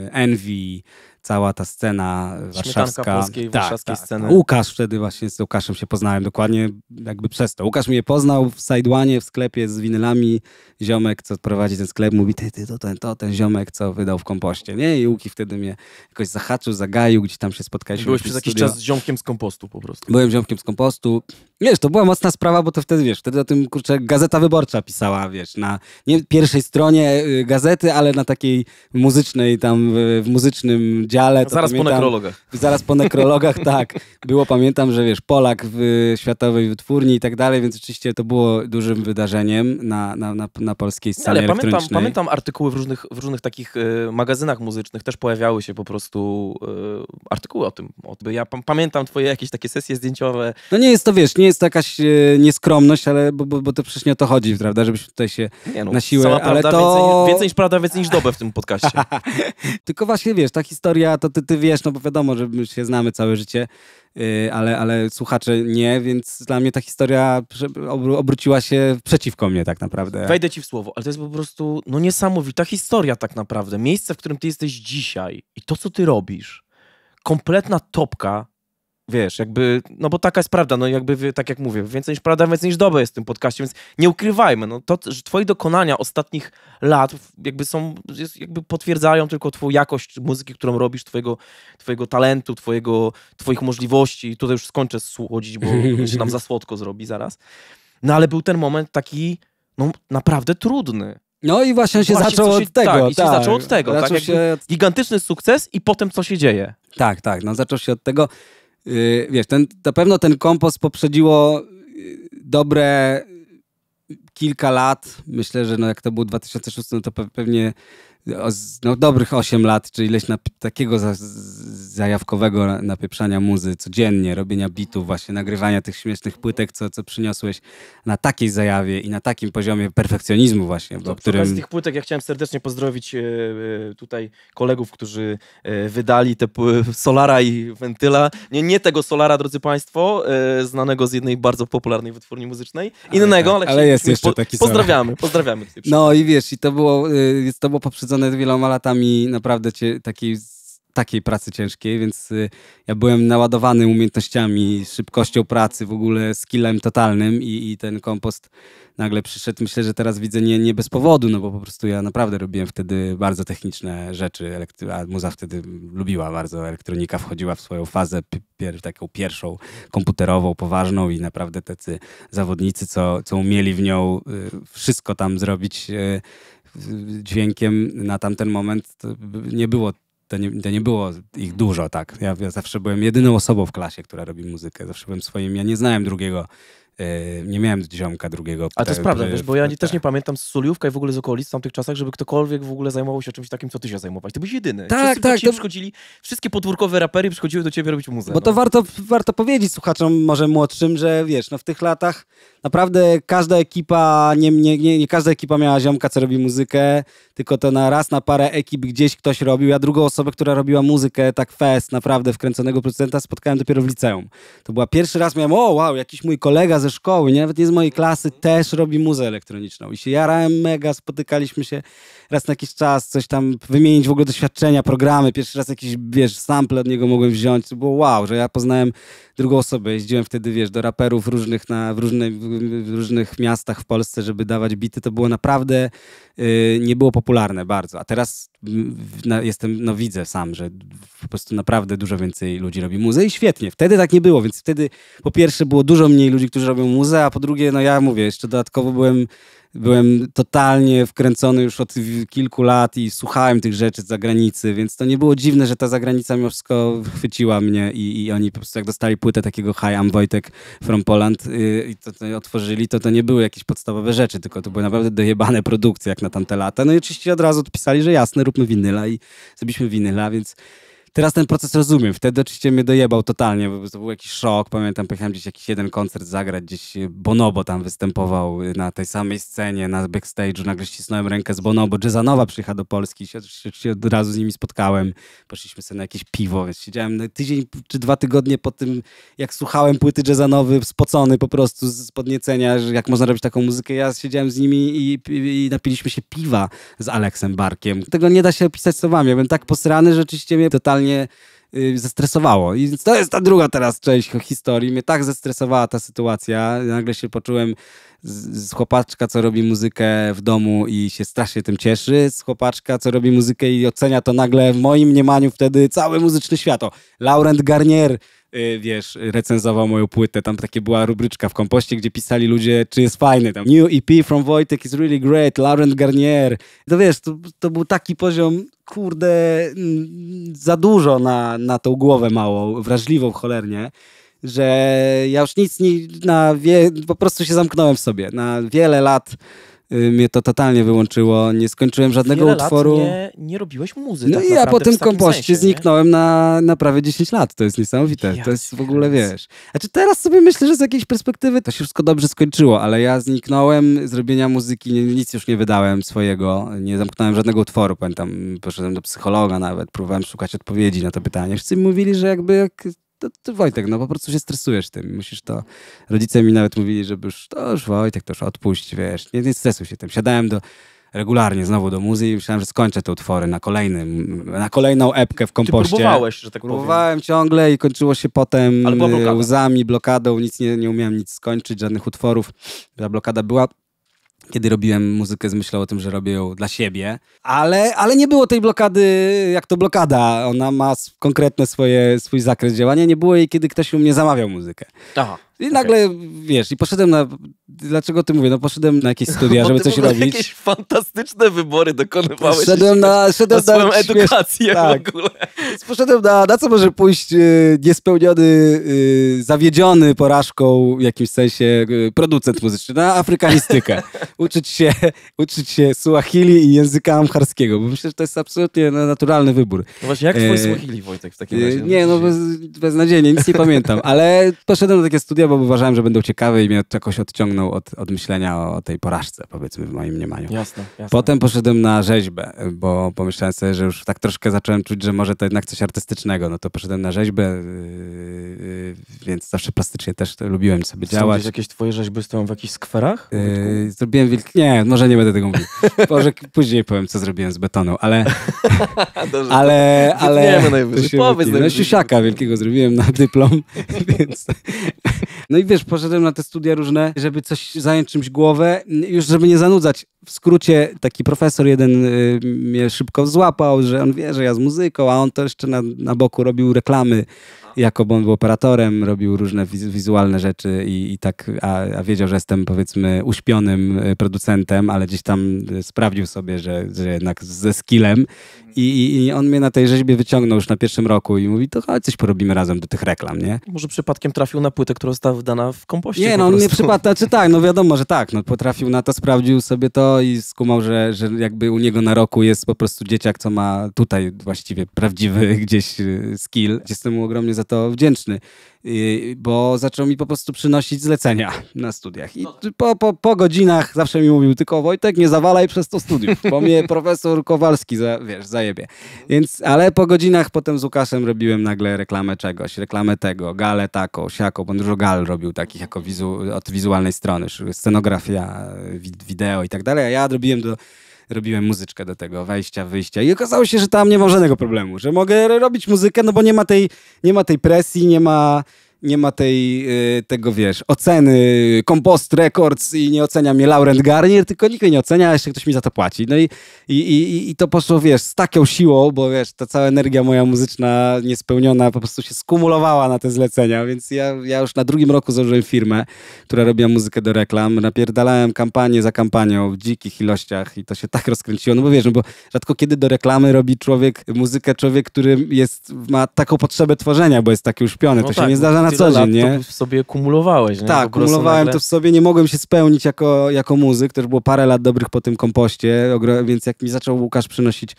y, Envy, cała ta scena warszawska. polskiej, tak, tak, sceny. Łukasz wtedy właśnie z Łukaszem się poznałem dokładnie jakby przez to. Łukasz mnie poznał w Sidewanie, w sklepie z winylami. Ziomek, co prowadzi ten sklep, mówi ty, ty, to ten, to ten ziomek, co wydał w kompoście. Nie? I Łuki wtedy mnie jakoś zahaczył, zagaił, gdzieś tam się spotkaliśmy. Byłeś przez jakiś studio. czas ziomkiem z kompostu po prostu. Byłem ziomkiem z kompostu. Wiesz, to była mocna sprawa, bo to wtedy, wiesz, wtedy o tym, kurczę, Gazeta Wyborcza pisała, wiesz, na nie pierwszej stronie y, gazety, ale na takiej muzycznej tam, w, muzycznym dziale. Zaraz pamiętam, po nekrologach. Zaraz po nekrologach, [LAUGHS] tak. Było, pamiętam, że wiesz, Polak w Światowej Wytwórni i tak dalej, więc oczywiście to było dużym wydarzeniem na, na, na, na polskiej scenie ale pamiętam, pamiętam artykuły w różnych, w różnych takich y, magazynach muzycznych, też pojawiały się po prostu y, artykuły o tym. ja pamiętam twoje jakieś takie sesje zdjęciowe. No nie jest to, wiesz, nie jest to jakaś e, nieskromność, ale bo, bo, bo to przecież nie o to chodzi, prawda, żebyśmy tutaj się no, na siłę, ale to... Więcej, więcej, niż prawda, więcej niż dobre w tym podcaście. [LAUGHS] Tylko właśnie, wiesz, ta historia, to ty, ty wiesz, no bo wiadomo, że my się znamy całe życie, y, ale, ale słuchacze nie, więc dla mnie ta historia obróciła się przeciwko mnie tak naprawdę. Wejdę ci w słowo, ale to jest po prostu no niesamowita historia tak naprawdę. Miejsce, w którym ty jesteś dzisiaj i to, co ty robisz, kompletna topka Wiesz, jakby, no bo taka jest prawda, no jakby, tak jak mówię, więcej niż prawda, więcej niż dobre jest w tym podcaście, więc nie ukrywajmy, no to, że twoje dokonania ostatnich lat jakby są, jakby potwierdzają tylko twoją jakość muzyki, którą robisz, twojego, twojego talentu, twojego, twoich możliwości. tutaj już skończę słodzić, bo [LAUGHS] się nam za słodko zrobi zaraz. No ale był ten moment taki, no naprawdę trudny. No i właśnie się tak, tak. zaczął od tego. Tak, i się zaczął od tego. Zaczął tak, się... Gigantyczny sukces i potem co się dzieje. Tak, tak, no zaczął się od tego Y, wiesz, ten, na pewno ten kompost poprzedziło y, dobre kilka lat. Myślę, że no jak to był 2006, no to pewnie no, dobrych 8 lat, czy ileś na, takiego za, zajawkowego napieprzania muzy codziennie, robienia bitów, właśnie nagrywania tych śmiesznych płytek, co, co przyniosłeś na takiej zajawie i na takim poziomie perfekcjonizmu właśnie. Do, no, którym... Z tych płytek ja chciałem serdecznie pozdrowić e, e, tutaj kolegów, którzy e, wydali te Solara i Wentyla. Nie, nie tego Solara, drodzy Państwo, znanego z jednej bardzo popularnej wytwórni muzycznej. Innego, ale, tak, ale jest jeszcze po, taki Pozdrawiamy, pozdrawiamy. No i wiesz, i to było, to było poprzedzone zmęczone wieloma latami naprawdę cię, takiej, takiej pracy ciężkiej, więc y, ja byłem naładowany umiejętnościami, szybkością pracy, w ogóle skillem totalnym i, i ten kompost nagle przyszedł. Myślę, że teraz widzę nie, nie bez powodu, no bo po prostu ja naprawdę robiłem wtedy bardzo techniczne rzeczy, a muza wtedy lubiła bardzo, elektronika wchodziła w swoją fazę pier taką pierwszą, komputerową, poważną i naprawdę tacy zawodnicy, co, co umieli w nią y, wszystko tam zrobić, y, dźwiękiem na tamten moment nie było to nie, to nie, było ich dużo, tak. Ja, ja, zawsze byłem jedyną osobą w klasie, która robi muzykę. Zawsze byłem swoim. Ja nie znałem drugiego Yy, nie miałem ziomka drugiego. A to jest tak, prawda, wiesz, bo ja też nie tak. pamiętam z Suliówka i w ogóle z okolic w tamtych czasach, żeby ktokolwiek w ogóle zajmował się czymś takim, co ty się zajmowałeś. Ty byłeś jedyny. Tak, Wszyscy tak. tak to... Przychodzili, wszystkie podwórkowe rapery przychodziły do ciebie robić muzykę. Bo no. to warto, warto powiedzieć słuchaczom może młodszym, że wiesz, no w tych latach naprawdę każda ekipa, nie, nie, nie, nie każda ekipa miała ziomka, co robi muzykę, tylko to na raz na parę ekip gdzieś ktoś robił. Ja drugą osobę, która robiła muzykę, tak fest, naprawdę wkręconego producenta, spotkałem dopiero w liceum. To była pierwszy raz, miałem, o wow, jakiś mój kolega ze ze szkoły, nie? nawet nie z mojej klasy, też robi muzę elektroniczną. I się jarałem mega, spotykaliśmy się raz na jakiś czas, coś tam wymienić w ogóle doświadczenia, programy. Pierwszy raz jakiś, wiesz, sample od niego mogłem wziąć. To było wow, że ja poznałem drugą osobę. Jeździłem wtedy, wiesz, do raperów różnych na, w, różne, w różnych miastach w Polsce, żeby dawać bity. To było naprawdę, yy, nie było popularne bardzo. A teraz jestem, no widzę sam, że po prostu naprawdę dużo więcej ludzi robi muzeum i świetnie. Wtedy tak nie było, więc wtedy po pierwsze było dużo mniej ludzi, którzy robią muzea, a po drugie, no ja mówię, jeszcze dodatkowo byłem byłem totalnie wkręcony już od kilku lat i słuchałem tych rzeczy z zagranicy, więc to nie było dziwne, że ta zagranica mimo wszystko chwyciła mnie i, i oni po prostu jak dostali płytę takiego Hi, I'm Wojtek from Poland y, i to, to otworzyli, to to nie były jakieś podstawowe rzeczy, tylko to były naprawdę dojebane produkcje jak na tamte lata. No i oczywiście od razu odpisali, że jasne, róbmy winyla i zrobiliśmy winyla, więc Teraz ten proces rozumiem. Wtedy oczywiście mnie dojebał totalnie, bo to był jakiś szok. Pamiętam, pojechałem gdzieś jakiś jeden koncert zagrać, gdzieś Bonobo tam występował na tej samej scenie, na backstage'u. Nagle ścisnąłem rękę z Bonobo. Jezanowa przyjechała do Polski, się, się od razu z nimi spotkałem. Poszliśmy sobie na jakieś piwo, więc siedziałem tydzień czy dwa tygodnie po tym, jak słuchałem płyty jazzanowy, spocony po prostu z podniecenia, że jak można robić taką muzykę. Ja siedziałem z nimi i, i napiliśmy się piwa z Aleksem Barkiem. Tego nie da się opisać słowami. Ja byłem tak posrany, że oczywiście mnie totalnie mnie y, zestresowało. I to jest ta druga teraz część historii. Mnie tak zestresowała ta sytuacja. Nagle się poczułem z, chłopaczka, co robi muzykę w domu i się strasznie tym cieszy, z chłopaczka, co robi muzykę i ocenia to nagle w moim mniemaniu wtedy cały muzyczny świat. Laurent Garnier Y, wiesz, recenzował moją płytę. Tam takie była rubryczka w kompoście, gdzie pisali ludzie, czy jest fajny. Tam New EP from Wojtek is really great, Laurent Garnier. To wiesz, to, to był taki poziom, kurde, za dużo na, na tą głowę małą, wrażliwą cholernie że ja już nic nie, na wie, po prostu się zamknąłem w sobie. Na wiele lat Y, mnie to totalnie wyłączyło. Nie skończyłem żadnego Wiele utworu. nie, nie robiłeś muzyki. No tak i ja po tym kompoście sensie, zniknąłem na, na prawie 10 lat. To jest niesamowite. Ja to jest w ogóle, wiesz. Znaczy teraz sobie myślę, że z jakiejś perspektywy to się wszystko dobrze skończyło, ale ja zniknąłem zrobienia muzyki, nic już nie wydałem swojego, nie zamknąłem żadnego utworu. Pamiętam, poszedłem do psychologa nawet, próbowałem szukać odpowiedzi na to pytanie. Wszyscy mi mówili, że jakby jak to, to, Wojtek, no po prostu się stresujesz tym. Musisz to. Rodzice mi nawet mówili, żeby już, to już Wojtek, to już odpuść, wiesz, nie, nie stresuj się tym. Siadałem do regularnie znowu do muzyki i myślałem, że skończę te utwory na kolejnym, na kolejną epkę w kompoście. próbowałeś, że tak powiem. Próbowałem ciągle i kończyło się potem blokada. łzami, blokadą, nic nie, nie umiałem nic skończyć, żadnych utworów. Ta blokada była kiedy robiłem muzykę z myślą o tym, że robię ją dla siebie, ale, ale nie było tej blokady, jak to blokada, ona ma konkretny swoje, swój zakres działania, nie było jej, kiedy ktoś u mnie zamawiał muzykę. Aha. I okay. nagle, wiesz, i poszedłem na... Dlaczego ty mówię? No poszedłem na jakieś studia, [LAUGHS] żeby coś robić. jakieś fantastyczne wybory dokonywałeś. Szedłem na... Szedłem na, na edukację tak. w ogóle. Poszedłem na, na co może pójść y, niespełniony, y, zawiedziony porażką w jakimś sensie y, producent muzyczny, na afrykanistykę. [LAUGHS] uczyć się, uczyć się suahili i języka amharskiego, bo myślę, że to jest absolutnie naturalny wybór. No właśnie, jak twój e... suahili, Wojtek, w takim razie? nie, no bez, beznadziejnie, nic nie pamiętam, ale poszedłem na takie studia, bo uważałem, że będą ciekawe i mnie jakoś odciągnął od, od myślenia o, tej porażce, powiedzmy, w moim mniemaniu. Jasne, jasne. Potem poszedłem na rzeźbę, bo pomyślałem sobie, że już tak troszkę zacząłem czuć, że może to jednak coś artystycznego. No to poszedłem na rzeźbę, yy, yy więc zawsze plastycznie też lubiłem sobie Są działać. Gdzieś jakieś twoje rzeźby stoją w jakichś skwerach? Yy, zrobiłem wilk... Nie, może nie będę tego mówił. Może później powiem, co zrobiłem z betonu, ale... [LAUGHS] Dobrze, ale... ale... Nie, no, powiedz. No, siusiaka wielkiego zrobiłem na dyplom, [LAUGHS] więc... No i wiesz, poszedłem na te studia różne, żeby coś zająć czymś głowę, już żeby nie zanudzać. W skrócie taki profesor jeden y, mnie szybko złapał, że on wie, że ja z muzyką, a on to jeszcze na, na boku robił reklamy jako bo on był operatorem, robił różne wizualne rzeczy i, i tak, a, a, wiedział, że jestem powiedzmy uśpionym y, producentem, ale gdzieś tam y, sprawdził sobie, że, że jednak ze skillem I, I, on mnie na tej rzeźbie wyciągnął już na pierwszym roku i mówi, to chodź coś porobimy razem do tych reklam, nie? Może przypadkiem trafił na płytę, która została wydana w kompoście Nie, no on nie przypadkiem, czy znaczy tak, no wiadomo, że tak, no potrafił na to, sprawdził sobie to i skumał, że, że jakby u niego na roku jest po prostu dzieciak, co ma tutaj właściwie prawdziwy [LAUGHS] gdzieś y, skill. Jestem mu ogromnie za to wdzięczny, y, bo zaczął mi po prostu przynosić zlecenia na studiach. I po, po, po godzinach zawsze mi mówił tylko Wojtek, nie zawalaj przez to studiów, bo mnie [LAUGHS] profesor Kowalski, za, wiesz, zajebie. Więc, ale po godzinach potem z Łukaszem robiłem nagle reklamę czegoś, reklamę tego, galę taką, siaką, bo on dużo gal robił takich jako wizu, od wizualnej strony, scenografia, wideo i tak dalej, a ja robiłem do robiłem muzyczkę do tego, wejścia, wyjścia i okazało się, że tam nie ma żadnego problemu, że mogę robić muzykę, no bo nie ma tej, nie ma tej presji, nie ma nie ma tej, y, tego, wiesz, oceny Compost Records i nie ocenia mnie Laurent Garnier, tylko nikt mnie nie ocenia, a jeszcze ktoś mi za to płaci. No i, i, i, i to poszło, wiesz, z taką siłą, bo wiesz, ta cała energia moja muzyczna niespełniona po prostu się skumulowała na te zlecenia, więc ja, ja już na drugim roku założyłem firmę, która robiła muzykę do reklam, napierdalałem kampanię za kampanią w dzikich ilościach i to się tak rozkręciło, no bo wiesz, no bo rzadko kiedy do reklamy robi człowiek, muzykę człowiek, który jest, ma taką potrzebę tworzenia, bo jest taki uśpiony, no to tak. się nie zdarza na co dzień, nie? w sobie kumulowałeś, nie? Tak, kumulowałem nagle... to w sobie, nie mogłem się spełnić jako, jako muzyk, też było parę lat dobrych po tym kompoście, więc jak mi zaczął Łukasz przynosić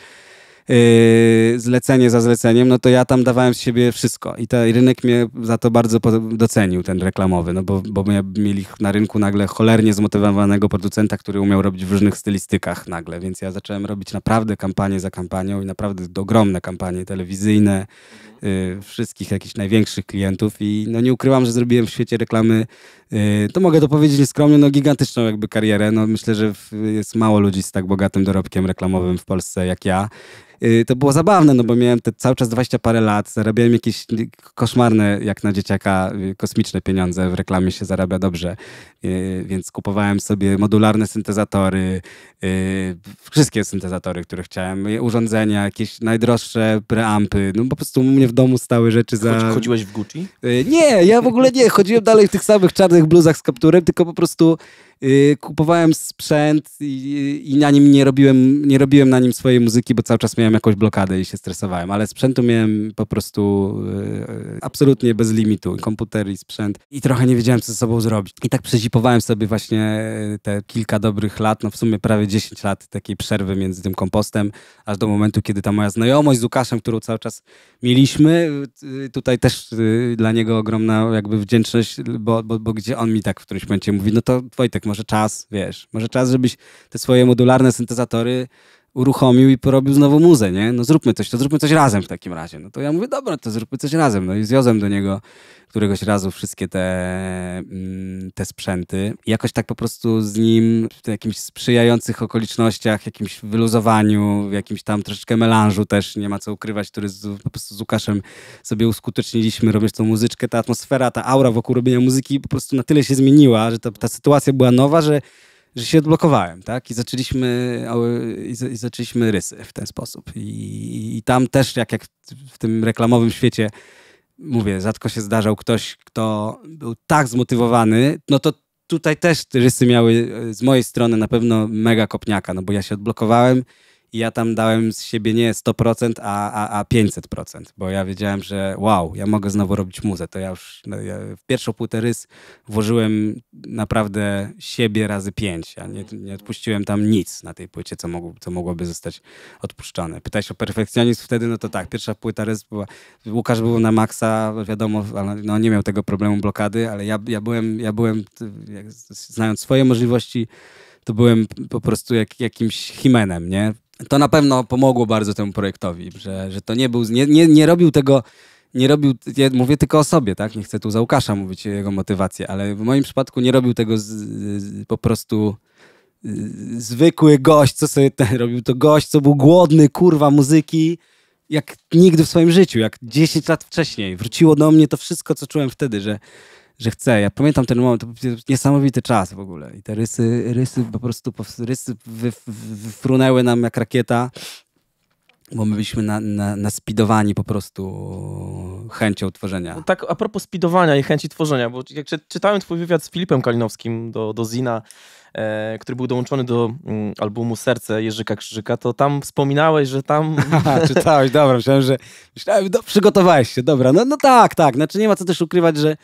Yy, zlecenie za zleceniem, no to ja tam dawałem z siebie wszystko i ten rynek mnie za to bardzo docenił, ten reklamowy, no bo, bo mieli na rynku nagle cholernie zmotywowanego producenta, który umiał robić w różnych stylistykach nagle, więc ja zacząłem robić naprawdę kampanię za kampanią i naprawdę ogromne kampanie telewizyjne, yy, wszystkich jakichś największych klientów i no nie ukrywam, że zrobiłem w świecie reklamy, yy, to mogę to powiedzieć nieskromnie, no gigantyczną jakby karierę, no myślę, że w, jest mało ludzi z tak bogatym dorobkiem reklamowym w Polsce jak ja. Y, to było zabawne, no bo miałem te cały czas 20 parę lat, zarabiałem jakieś koszmarne, jak na dzieciaka, y, kosmiczne pieniądze, w reklamie się zarabia dobrze, y, więc kupowałem sobie modularne syntezatory, wszystkie syntezatory, które chciałem, urządzenia, jakieś najdroższe preampy, no po prostu u mnie w domu stały rzeczy za... Chodziłeś w Gucci? Nie, ja w ogóle nie, chodziłem dalej w tych samych czarnych bluzach z kapturem, tylko po prostu Y, kupowałem sprzęt i, i, na nim nie robiłem, nie robiłem na nim swojej muzyki, bo cały czas miałem jakąś blokadę i się stresowałem, ale sprzętu miałem po prostu y, absolutnie bez limitu. Komputer i sprzęt i trochę nie wiedziałem, co ze sobą zrobić. I tak przezipowałem sobie właśnie y, te kilka dobrych lat, no w sumie prawie 10 lat takiej przerwy między tym kompostem, aż do momentu, kiedy ta moja znajomość z Łukaszem, którą cały czas mieliśmy, tutaj też dla niego ogromna jakby wdzięczność, bo, bo, bo gdzie on mi tak w którymś momencie mówi, no to Wojtek, może czas, wiesz, może czas, żebyś te swoje modularne syntezatory uruchomił i porobił znowu muzę, nie? No zróbmy coś, to zróbmy coś razem w takim razie. No to ja mówię, dobra, to zróbmy coś razem. No i zwiozłem do niego któregoś razu wszystkie te, mm, te sprzęty. jakoś tak po prostu z nim w jakimś sprzyjających okolicznościach, jakimś wyluzowaniu, w jakimś tam troszeczkę melanżu też, nie ma co ukrywać, który z, po prostu z Łukaszem sobie uskuteczniliśmy, robić tą muzyczkę, ta atmosfera, ta aura wokół robienia muzyki po prostu na tyle się zmieniła, że ta, ta sytuacja była nowa, że że się odblokowałem, tak? I zaczęliśmy, i zaczęliśmy rysy w ten sposób. I, I, tam też, jak, jak w tym reklamowym świecie, mówię, rzadko się zdarzał ktoś, kto był tak zmotywowany, no to tutaj też rysy miały e, z mojej strony na pewno mega kopniaka, no bo ja się odblokowałem i ja tam dałem z siebie nie 100%, a, a, a 500%, bo ja wiedziałem, że wow, ja mogę znowu robić muzę. To ja już no, ja w pierwszą rys włożyłem naprawdę siebie razy 5. Ja nie, nie odpuściłem tam nic na tej płycie, co, mogło, co mogłoby zostać odpuszczane. Pytałeś o perfekcjonizm wtedy, no to tak, pierwsza płyta rys była, Łukasz był na maksa, wiadomo, no, nie miał tego problemu blokady, ale ja, ja byłem, ja byłem znając swoje możliwości, to byłem po prostu jak, jakimś himenem, nie? to na pewno pomogło bardzo temu projektowi, że, że to nie był, nie, nie, nie robił tego, nie robił, ja mówię tylko o sobie, tak, nie chcę tu za Łukasza mówić jego motywację, ale w moim przypadku nie robił tego z, z, po prostu z, y, zwykły gość, co sobie ten [LAUGHS] robił, to gość, co był głodny, kurwa, muzyki, jak nigdy w swoim życiu, jak 10 lat wcześniej. Wróciło do mnie to wszystko, co czułem wtedy, że że chcę. Ja pamiętam ten moment, to był niesamowity czas w ogóle. I te rysy, rysy po prostu rysy wyfrunęły nam jak rakieta, bo my byliśmy na, na, naspidowani po prostu chęcią tworzenia. No tak, a propos spidowania i chęci tworzenia, bo jak czytałem twój wywiad z Filipem Kalinowskim do, do Zina, e, który był dołączony do mm, albumu Serce Jerzyka Krzyżyka, to tam wspominałeś, że tam... [LAUGHS] Czytałeś, dobra, myślałem, że myślałem, do, no, przygotowałeś się, dobra, no, no tak, tak, znaczy nie ma co też ukrywać, że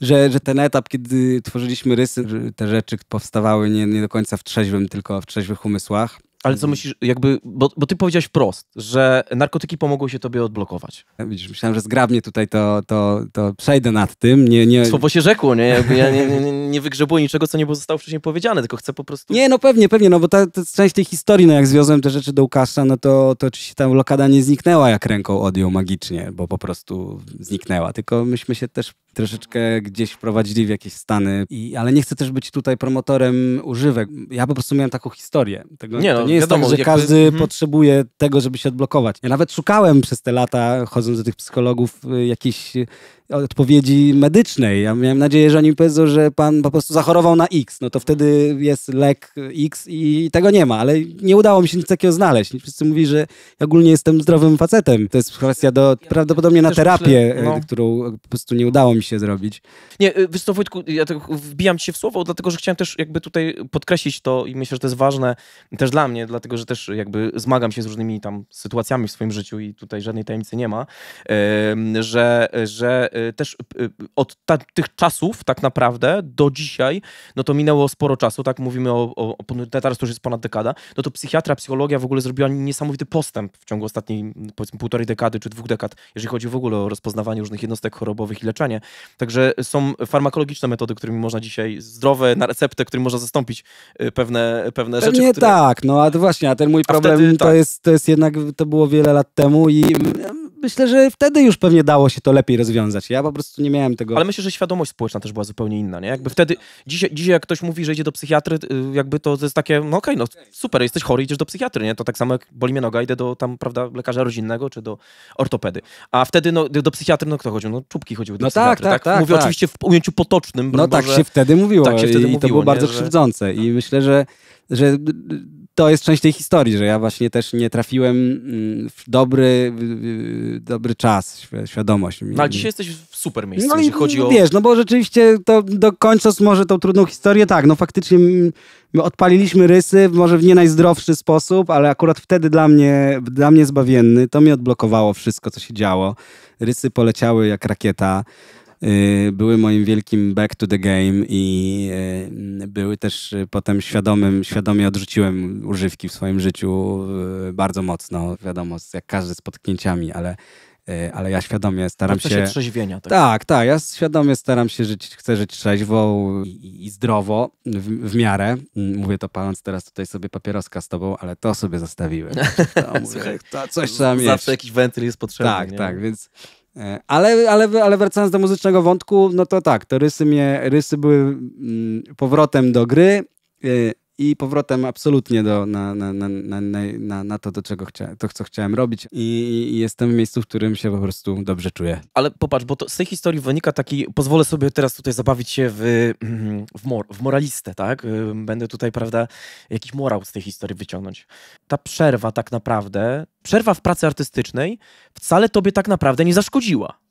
że, że ten etap, kiedy tworzyliśmy rysy, te rzeczy powstawały nie, nie do końca w trzeźwym, tylko w trzeźwych umysłach. Ale co mhm. myślisz, jakby, bo, bo, ty powiedziałeś wprost, że narkotyki pomogły się tobie odblokować. No widzisz, myślałem, że zgrabnie tutaj to, to, to przejdę nad tym. Nie, nie... Słowo się rzekło, nie? Jakby ja nie, nie, nie wygrzebuję niczego, co nie było zostało wcześniej powiedziane, tylko chcę po prostu... Nie, no pewnie, pewnie, no bo ta, ta część tej historii, no jak związałem te rzeczy do Łukasza, no to, to oczywiście ta blokada nie zniknęła jak ręką odjął magicznie, bo po prostu zniknęła, tylko myśmy się też troszeczkę gdzieś wprowadzili w jakieś stany, I, ale nie chcę też być tutaj promotorem używek. Ja po prostu miałem taką historię. Tego, nie, no, nie nie jest tak, wiadomo, tak, że każdy mhm. potrzebuje tego, żeby się odblokować. Ja nawet szukałem przez te lata, chodząc do tych psychologów, y, jakiejś y, odpowiedzi medycznej. Ja miałem nadzieję, że oni powiedzą, że pan po prostu zachorował na X, no to wtedy jest lek X i tego nie ma, ale nie udało mi się nic takiego znaleźć. Wszyscy mówi, że ja ogólnie jestem zdrowym facetem. To jest kwestia do, prawdopodobnie na terapię, no. Y, którą po prostu nie udało mi się zrobić. Nie, wiesz co Wojtku, ja tak wbijam ci się w słowo, dlatego, że chciałem też jakby tutaj podkreślić to i myślę, że to jest ważne też dla mnie, dlatego że też jakby zmagam się z różnymi tam sytuacjami w swoim życiu i tutaj żadnej tajemnicy nie ma, że, że e, też e, od ta, tych czasów tak naprawdę do dzisiaj, no to minęło sporo czasu, tak mówimy o, o, teraz to już jest ponad dekada, no to psychiatra, psychologia w ogóle zrobiła niesamowity postęp w ciągu ostatniej powiedzmy półtorej dekady czy dwóch dekad, jeżeli chodzi w ogóle o rozpoznawanie różnych jednostek chorobowych i leczenie. Także są farmakologiczne metody, którymi można dzisiaj, zdrowe na receptę, którymi można zastąpić e, pewne, pewne rzeczy. Nie które... tak, no a to właśnie, a ten mój problem wtedy, to, tak. jest, to jest jednak, to było wiele lat temu i myślę, że wtedy już pewnie dało się to lepiej rozwiązać. Ja po prostu nie miałem tego. Ale myślę, że świadomość społeczna też była zupełnie inna, nie? Jakby wtedy, dzisiaj, dzisiaj jak ktoś mówi, że idzie do psychiatry, y, jakby to, jest takie, no okej, okay, no super, jesteś chory, idziesz do psychiatry, nie? To tak samo jak boli mnie noga, idę do tam, prawda, lekarza rodzinnego czy do ortopedy. A wtedy, no, do psychiatry, no kto chodził? No czubki chodziły do no psychiatry, tak, tak, tak? tak Mówię tak. oczywiście w ujęciu potocznym. No Boże, tak się wtedy mówiło. Tak się wtedy i, mówiło, i to było nie, bardzo że... krzywdzące i no. myślę, że że to jest część tej historii, że ja właśnie też nie trafiłem mm, w dobry, dobry czas, świadomość. No, ale dzisiaj jesteś w super miejscu, no, jeżeli chodzi o... Wiesz, no bo rzeczywiście to dokończąc może tą trudną historię, tak, no faktycznie mm, odpaliliśmy rysy, może w nie najzdrowszy sposób, ale akurat wtedy dla mnie, dla mnie zbawienny, to mi odblokowało wszystko, co się działo. Rysy poleciały jak rakieta. Y, były moim wielkim back to the game i y, były też y, potem świadomym, świadomie odrzuciłem używki w swoim życiu bardzo mocno, wiadomo, jak każdy z potknięciami, ale ale ja świadomie staram się... się trzeźwienia. Tak? tak, tak, ja świadomie staram się żyć, chcę żyć trzeźwo i, i zdrowo, w, w, miarę. Mówię to paląc teraz tutaj sobie papieroska z tobą, ale to sobie zostawiłem. [LAUGHS] To, mówię, to coś trzeba mieć. Zawsze jakiś wentyl jest potrzebny. Tak, nie? tak, więc E, ale, ale, ale wracając do muzycznego wątku, no to tak, to rysy, mnie, rysy były mm, powrotem do gry. E, i powrotem absolutnie do, na, na, na, na, na, to, do czego chcia, to, co chciałem robić. I, I, jestem w miejscu, w którym się po prostu dobrze czuję. Ale popatrz, bo to, z tej historii wynika taki, pozwolę sobie teraz tutaj zabawić się w, w, mor, w moralistę, tak? Będę tutaj, prawda, jakiś morał z tej historii wyciągnąć. Ta przerwa tak naprawdę, przerwa w pracy artystycznej wcale tobie tak naprawdę nie zaszkodziła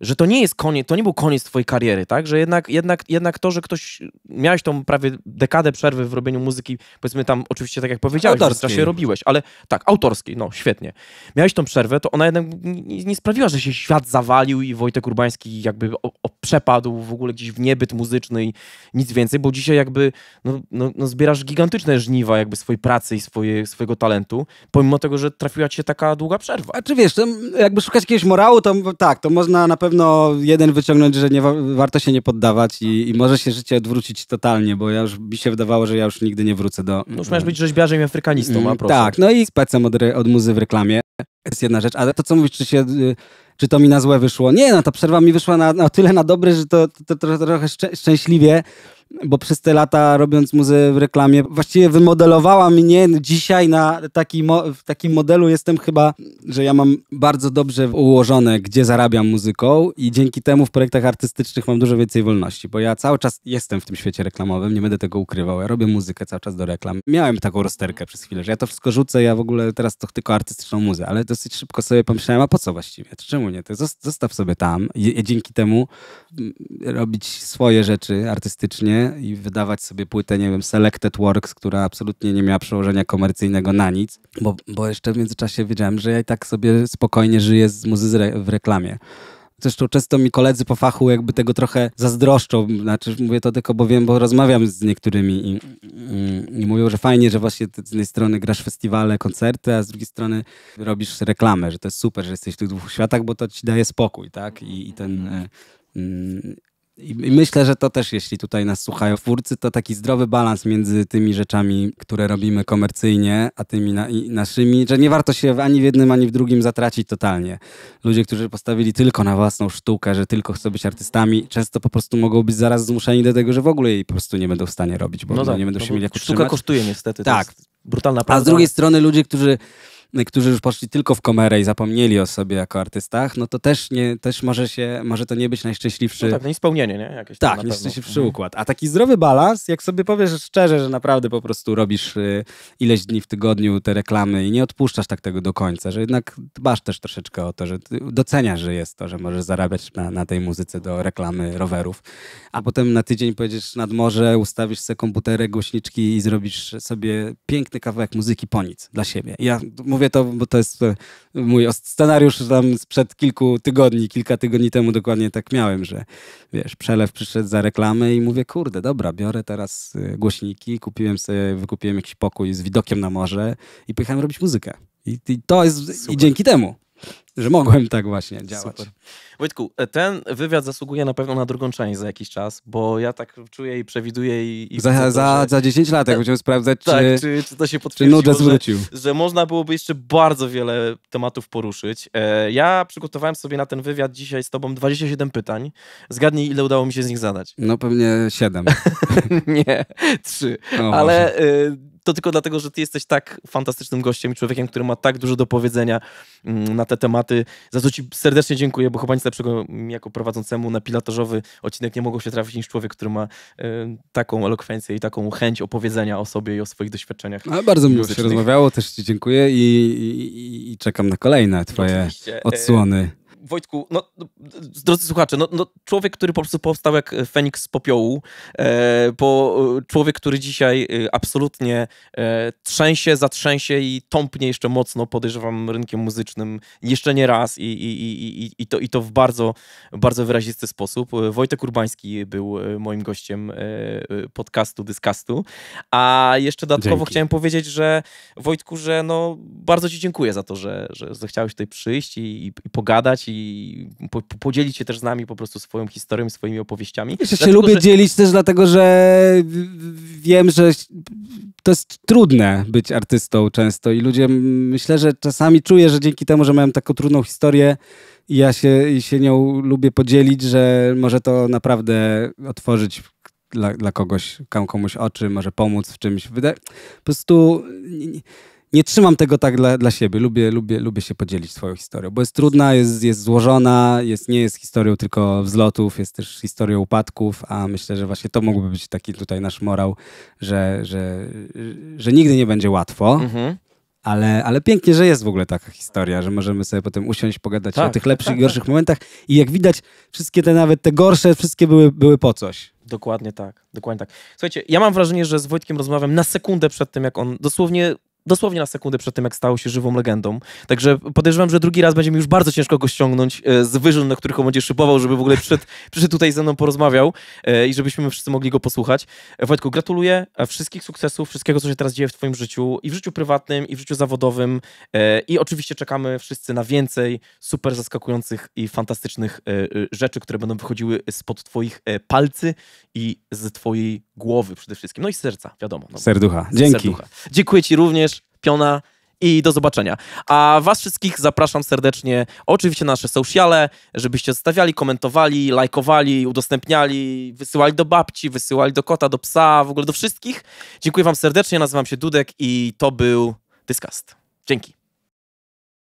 że to nie jest koniec, to nie był koniec twojej kariery, tak? Że jednak, jednak, jednak to, że ktoś, miałeś tą prawie dekadę przerwy w robieniu muzyki, powiedzmy tam oczywiście tak jak powiedziałeś, autorskiej. w czasie robiłeś, ale tak, autorskiej, no świetnie. Miałeś tą przerwę, to ona jednak nie, nie sprawiła, że się świat zawalił i Wojtek Urbański jakby o, o przepadł w ogóle gdzieś w niebyt muzyczny i nic więcej, bo dzisiaj jakby no, no, no zbierasz gigantyczne żniwa jakby swojej pracy i swoje, swojego talentu, pomimo tego, że trafiła ci się taka długa przerwa. A czy wiesz, jakby szukać jakiegoś morału, to tak, to można na pewno pewno jeden wyciągnąć, że nie wa warto się nie poddawać i, i, może się życie odwrócić totalnie, bo ja już mi się wydawało, że ja już nigdy nie wrócę do... No już miałeś być rzeźbiarzem i afrykanistą, mm, a proszę. Tak, no i specem od, od muzy w reklamie jest jedna rzecz, ale to co mówisz, czy się... Y, czy to mi na złe wyszło? Nie, no ta przerwa mi wyszła na, na tyle na dobre, że to, to, to, to trochę szczę szczęśliwie, bo przez te lata robiąc muzykę w reklamie, właściwie wymodelowała mnie dzisiaj na taki w takim modelu jestem chyba, że ja mam bardzo dobrze ułożone, gdzie zarabiam muzyką i dzięki temu w projektach artystycznych mam dużo więcej wolności, bo ja cały czas jestem w tym świecie reklamowym, nie będę tego ukrywał, ja robię muzykę cały czas do reklam. Miałem taką rozterkę przez chwilę, że ja to wszystko rzucę, ja w ogóle teraz to tylko artystyczną muzę, ale dosyć szybko sobie pomyślałem, a po co właściwie, czemu nie, to zostaw sobie tam i dzięki temu mm, robić swoje rzeczy artystycznie, i wydawać sobie płytę, nie wiem, Selected Works, która absolutnie nie miała przełożenia komercyjnego na nic, bo, bo jeszcze w międzyczasie wiedziałem, że ja i tak sobie spokojnie żyję z muzyki w reklamie. Zresztą często mi koledzy po fachu jakby tego trochę zazdroszczą. Znaczy, mówię to tylko, bo wiem, bo rozmawiam z niektórymi i, i, i mówią, że fajnie, że właśnie z jednej strony grasz festiwale, koncerty, a z drugiej strony robisz reklamę, że to jest super, że jesteś w tych dwóch światach, bo to ci daje spokój, tak? I, i ten. Y, y, i myślę, że to też, jeśli tutaj nas słuchają twórcy, to taki zdrowy balans między tymi rzeczami, które robimy komercyjnie, a tymi na, naszymi, że nie warto się ani w jednym, ani w drugim zatracić totalnie. Ludzie, którzy postawili tylko na własną sztukę, że tylko chcą być artystami, często po prostu mogą być zaraz zmuszeni do tego, że w ogóle jej po prostu nie będą w stanie robić, bo no tak, nie będą się mieli jak Sztuka utrzymać. kosztuje niestety. Tak. brutalna prawda. A z drugiej strony ludzie, którzy którzy już poszli tylko w komerę i zapomnieli o sobie jako artystach, no to też, nie, też może, się, może to nie być najszczęśliwszy... No tak, niespełnienie, no nie? Jakieś tak, najszczęśliwszy mhm. układ. A taki zdrowy balans, jak sobie powiesz szczerze, że naprawdę po prostu robisz y, ileś dni w tygodniu te reklamy i nie odpuszczasz tak tego do końca, że jednak dbasz też troszeczkę o to, że doceniasz, że jest to, że możesz zarabiać na, na tej muzyce do reklamy rowerów, a potem na tydzień pojedziesz nad morze, ustawisz sobie komputery, głośniczki i zrobisz sobie piękny kawałek muzyki po nic dla siebie. Ja mówię mówię to, bo to jest e, mój scenariusz tam sprzed kilku tygodni, kilka tygodni temu dokładnie tak miałem, że wiesz, przelew przyszedł za reklamę i mówię, kurde, dobra, biorę teraz e, głośniki, kupiłem sobie, wykupiłem jakiś pokój z widokiem na morze i pojechałem robić muzykę. I, i to jest, Super. i dzięki temu że mogłem tak właśnie działać. Super. Wojtku, e, ten wywiad zasługuje na pewno na drugą część za jakiś czas, bo ja tak czuję i przewiduję i... i za, to, za, że... za 10 lat, jak będziemy sprawdzać, tak, czy, czy, czy to się potwierdziło, czy zwrócił. Że, że można byłoby jeszcze bardzo wiele tematów poruszyć. E, ja przygotowałem sobie na ten wywiad dzisiaj z tobą 27 pytań. Zgadnij, ile udało mi się z nich zadać. No pewnie 7. [LAUGHS] Nie, 3. O, Ale... E, to tylko dlatego, że ty jesteś tak fantastycznym gościem i człowiekiem, który ma tak dużo do powiedzenia mm, na te tematy, tematy, za co Ci serdecznie dziękuję, bo chyba nic lepszego mm, jako prowadzącemu na pilotażowy odcinek nie mogło się trafić niż człowiek, który ma e, taką elokwencję i taką chęć opowiedzenia o sobie i o swoich doświadczeniach. A no, bardzo miło się rozmawiało, też Ci dziękuję i, i, i czekam na kolejne Twoje Oczywiście. E, odsłony. Wojtku, no, drodzy słuchacze, no, no, człowiek, który po prostu powstał jak e, Feniks z popiołu, e, po, e, człowiek, który dzisiaj e, absolutnie e, trzęsie, zatrzęsie i tąpnie jeszcze mocno, podejrzewam, rynkiem muzycznym jeszcze nie raz i, i, i, i, to, i to w bardzo, bardzo wyrazisty sposób. Wojtek Urbański był moim gościem podcastu, dyskastu, a jeszcze dodatkowo Dzięki. chciałem powiedzieć, że Wojtku, że no, bardzo ci dziękuję za to, że, że zechciałeś tutaj przyjść i, i, i pogadać i po, podzielić się też z nami po prostu swoją historią, swoimi opowieściami. Ja się lubię że... dzielić też dlatego, że wiem, że to jest trudne być artystą często i ludzie, myślę, że czasami czuję, że dzięki temu, że miałem taką trudną historię, i ja się, i się nią lubię podzielić, że może to naprawdę otworzyć dla, dla kogoś, komuś oczy, może pomóc w czymś. Wydaje, po prostu nie trzymam tego tak dla, dla siebie. Lubię, lubię, lubię się podzielić swoją historią, bo jest trudna, jest, jest złożona, jest, nie jest historią tylko wzlotów, jest też historią upadków, a myślę, że właśnie to mógłby być taki tutaj nasz morał, że, że, że nigdy nie będzie łatwo. Mhm. Ale, ale pięknie, że jest w ogóle taka historia, że możemy sobie potem usiąść, pogadać tak, o tych lepszych i tak, gorszych tak. momentach. I jak widać, wszystkie te nawet te gorsze, wszystkie były, były po coś. Dokładnie tak, dokładnie tak. Słuchajcie, ja mam wrażenie, że z Wojtkiem rozmawiam na sekundę przed tym, jak on dosłownie dosłownie na sekundę przed tym, jak stało się żywą legendą. Także podejrzewam, że drugi raz będzie mi już bardzo ciężko go ściągnąć e, z wyżyn, na których on będzie szybował, żeby w ogóle przyszedł, [LAUGHS] przyszedł tutaj ze mną porozmawiał e, i żebyśmy wszyscy mogli go posłuchać. E, Wojtku, gratuluję wszystkich sukcesów, wszystkiego, co się teraz dzieje w twoim życiu i w życiu prywatnym, i w życiu zawodowym i oczywiście czekamy wszyscy na więcej super zaskakujących i fantastycznych rzeczy, które będą wychodziły spod twoich palcy i z twojej głowy przede wszystkim, no i serca, wiadomo. No, serducha. Dzięki. Serducha. Dziękuję Ci również, Piona i do zobaczenia. A was wszystkich zapraszam serdecznie, oczywiście na nasze sociale, żebyście zostawiali, komentowali, lajkowali, udostępniali, wysyłali do babci, wysyłali do kota, do psa, w ogóle do wszystkich. Dziękuję wam serdecznie, nazywam się Dudek i to był Dyskast. Dzięki.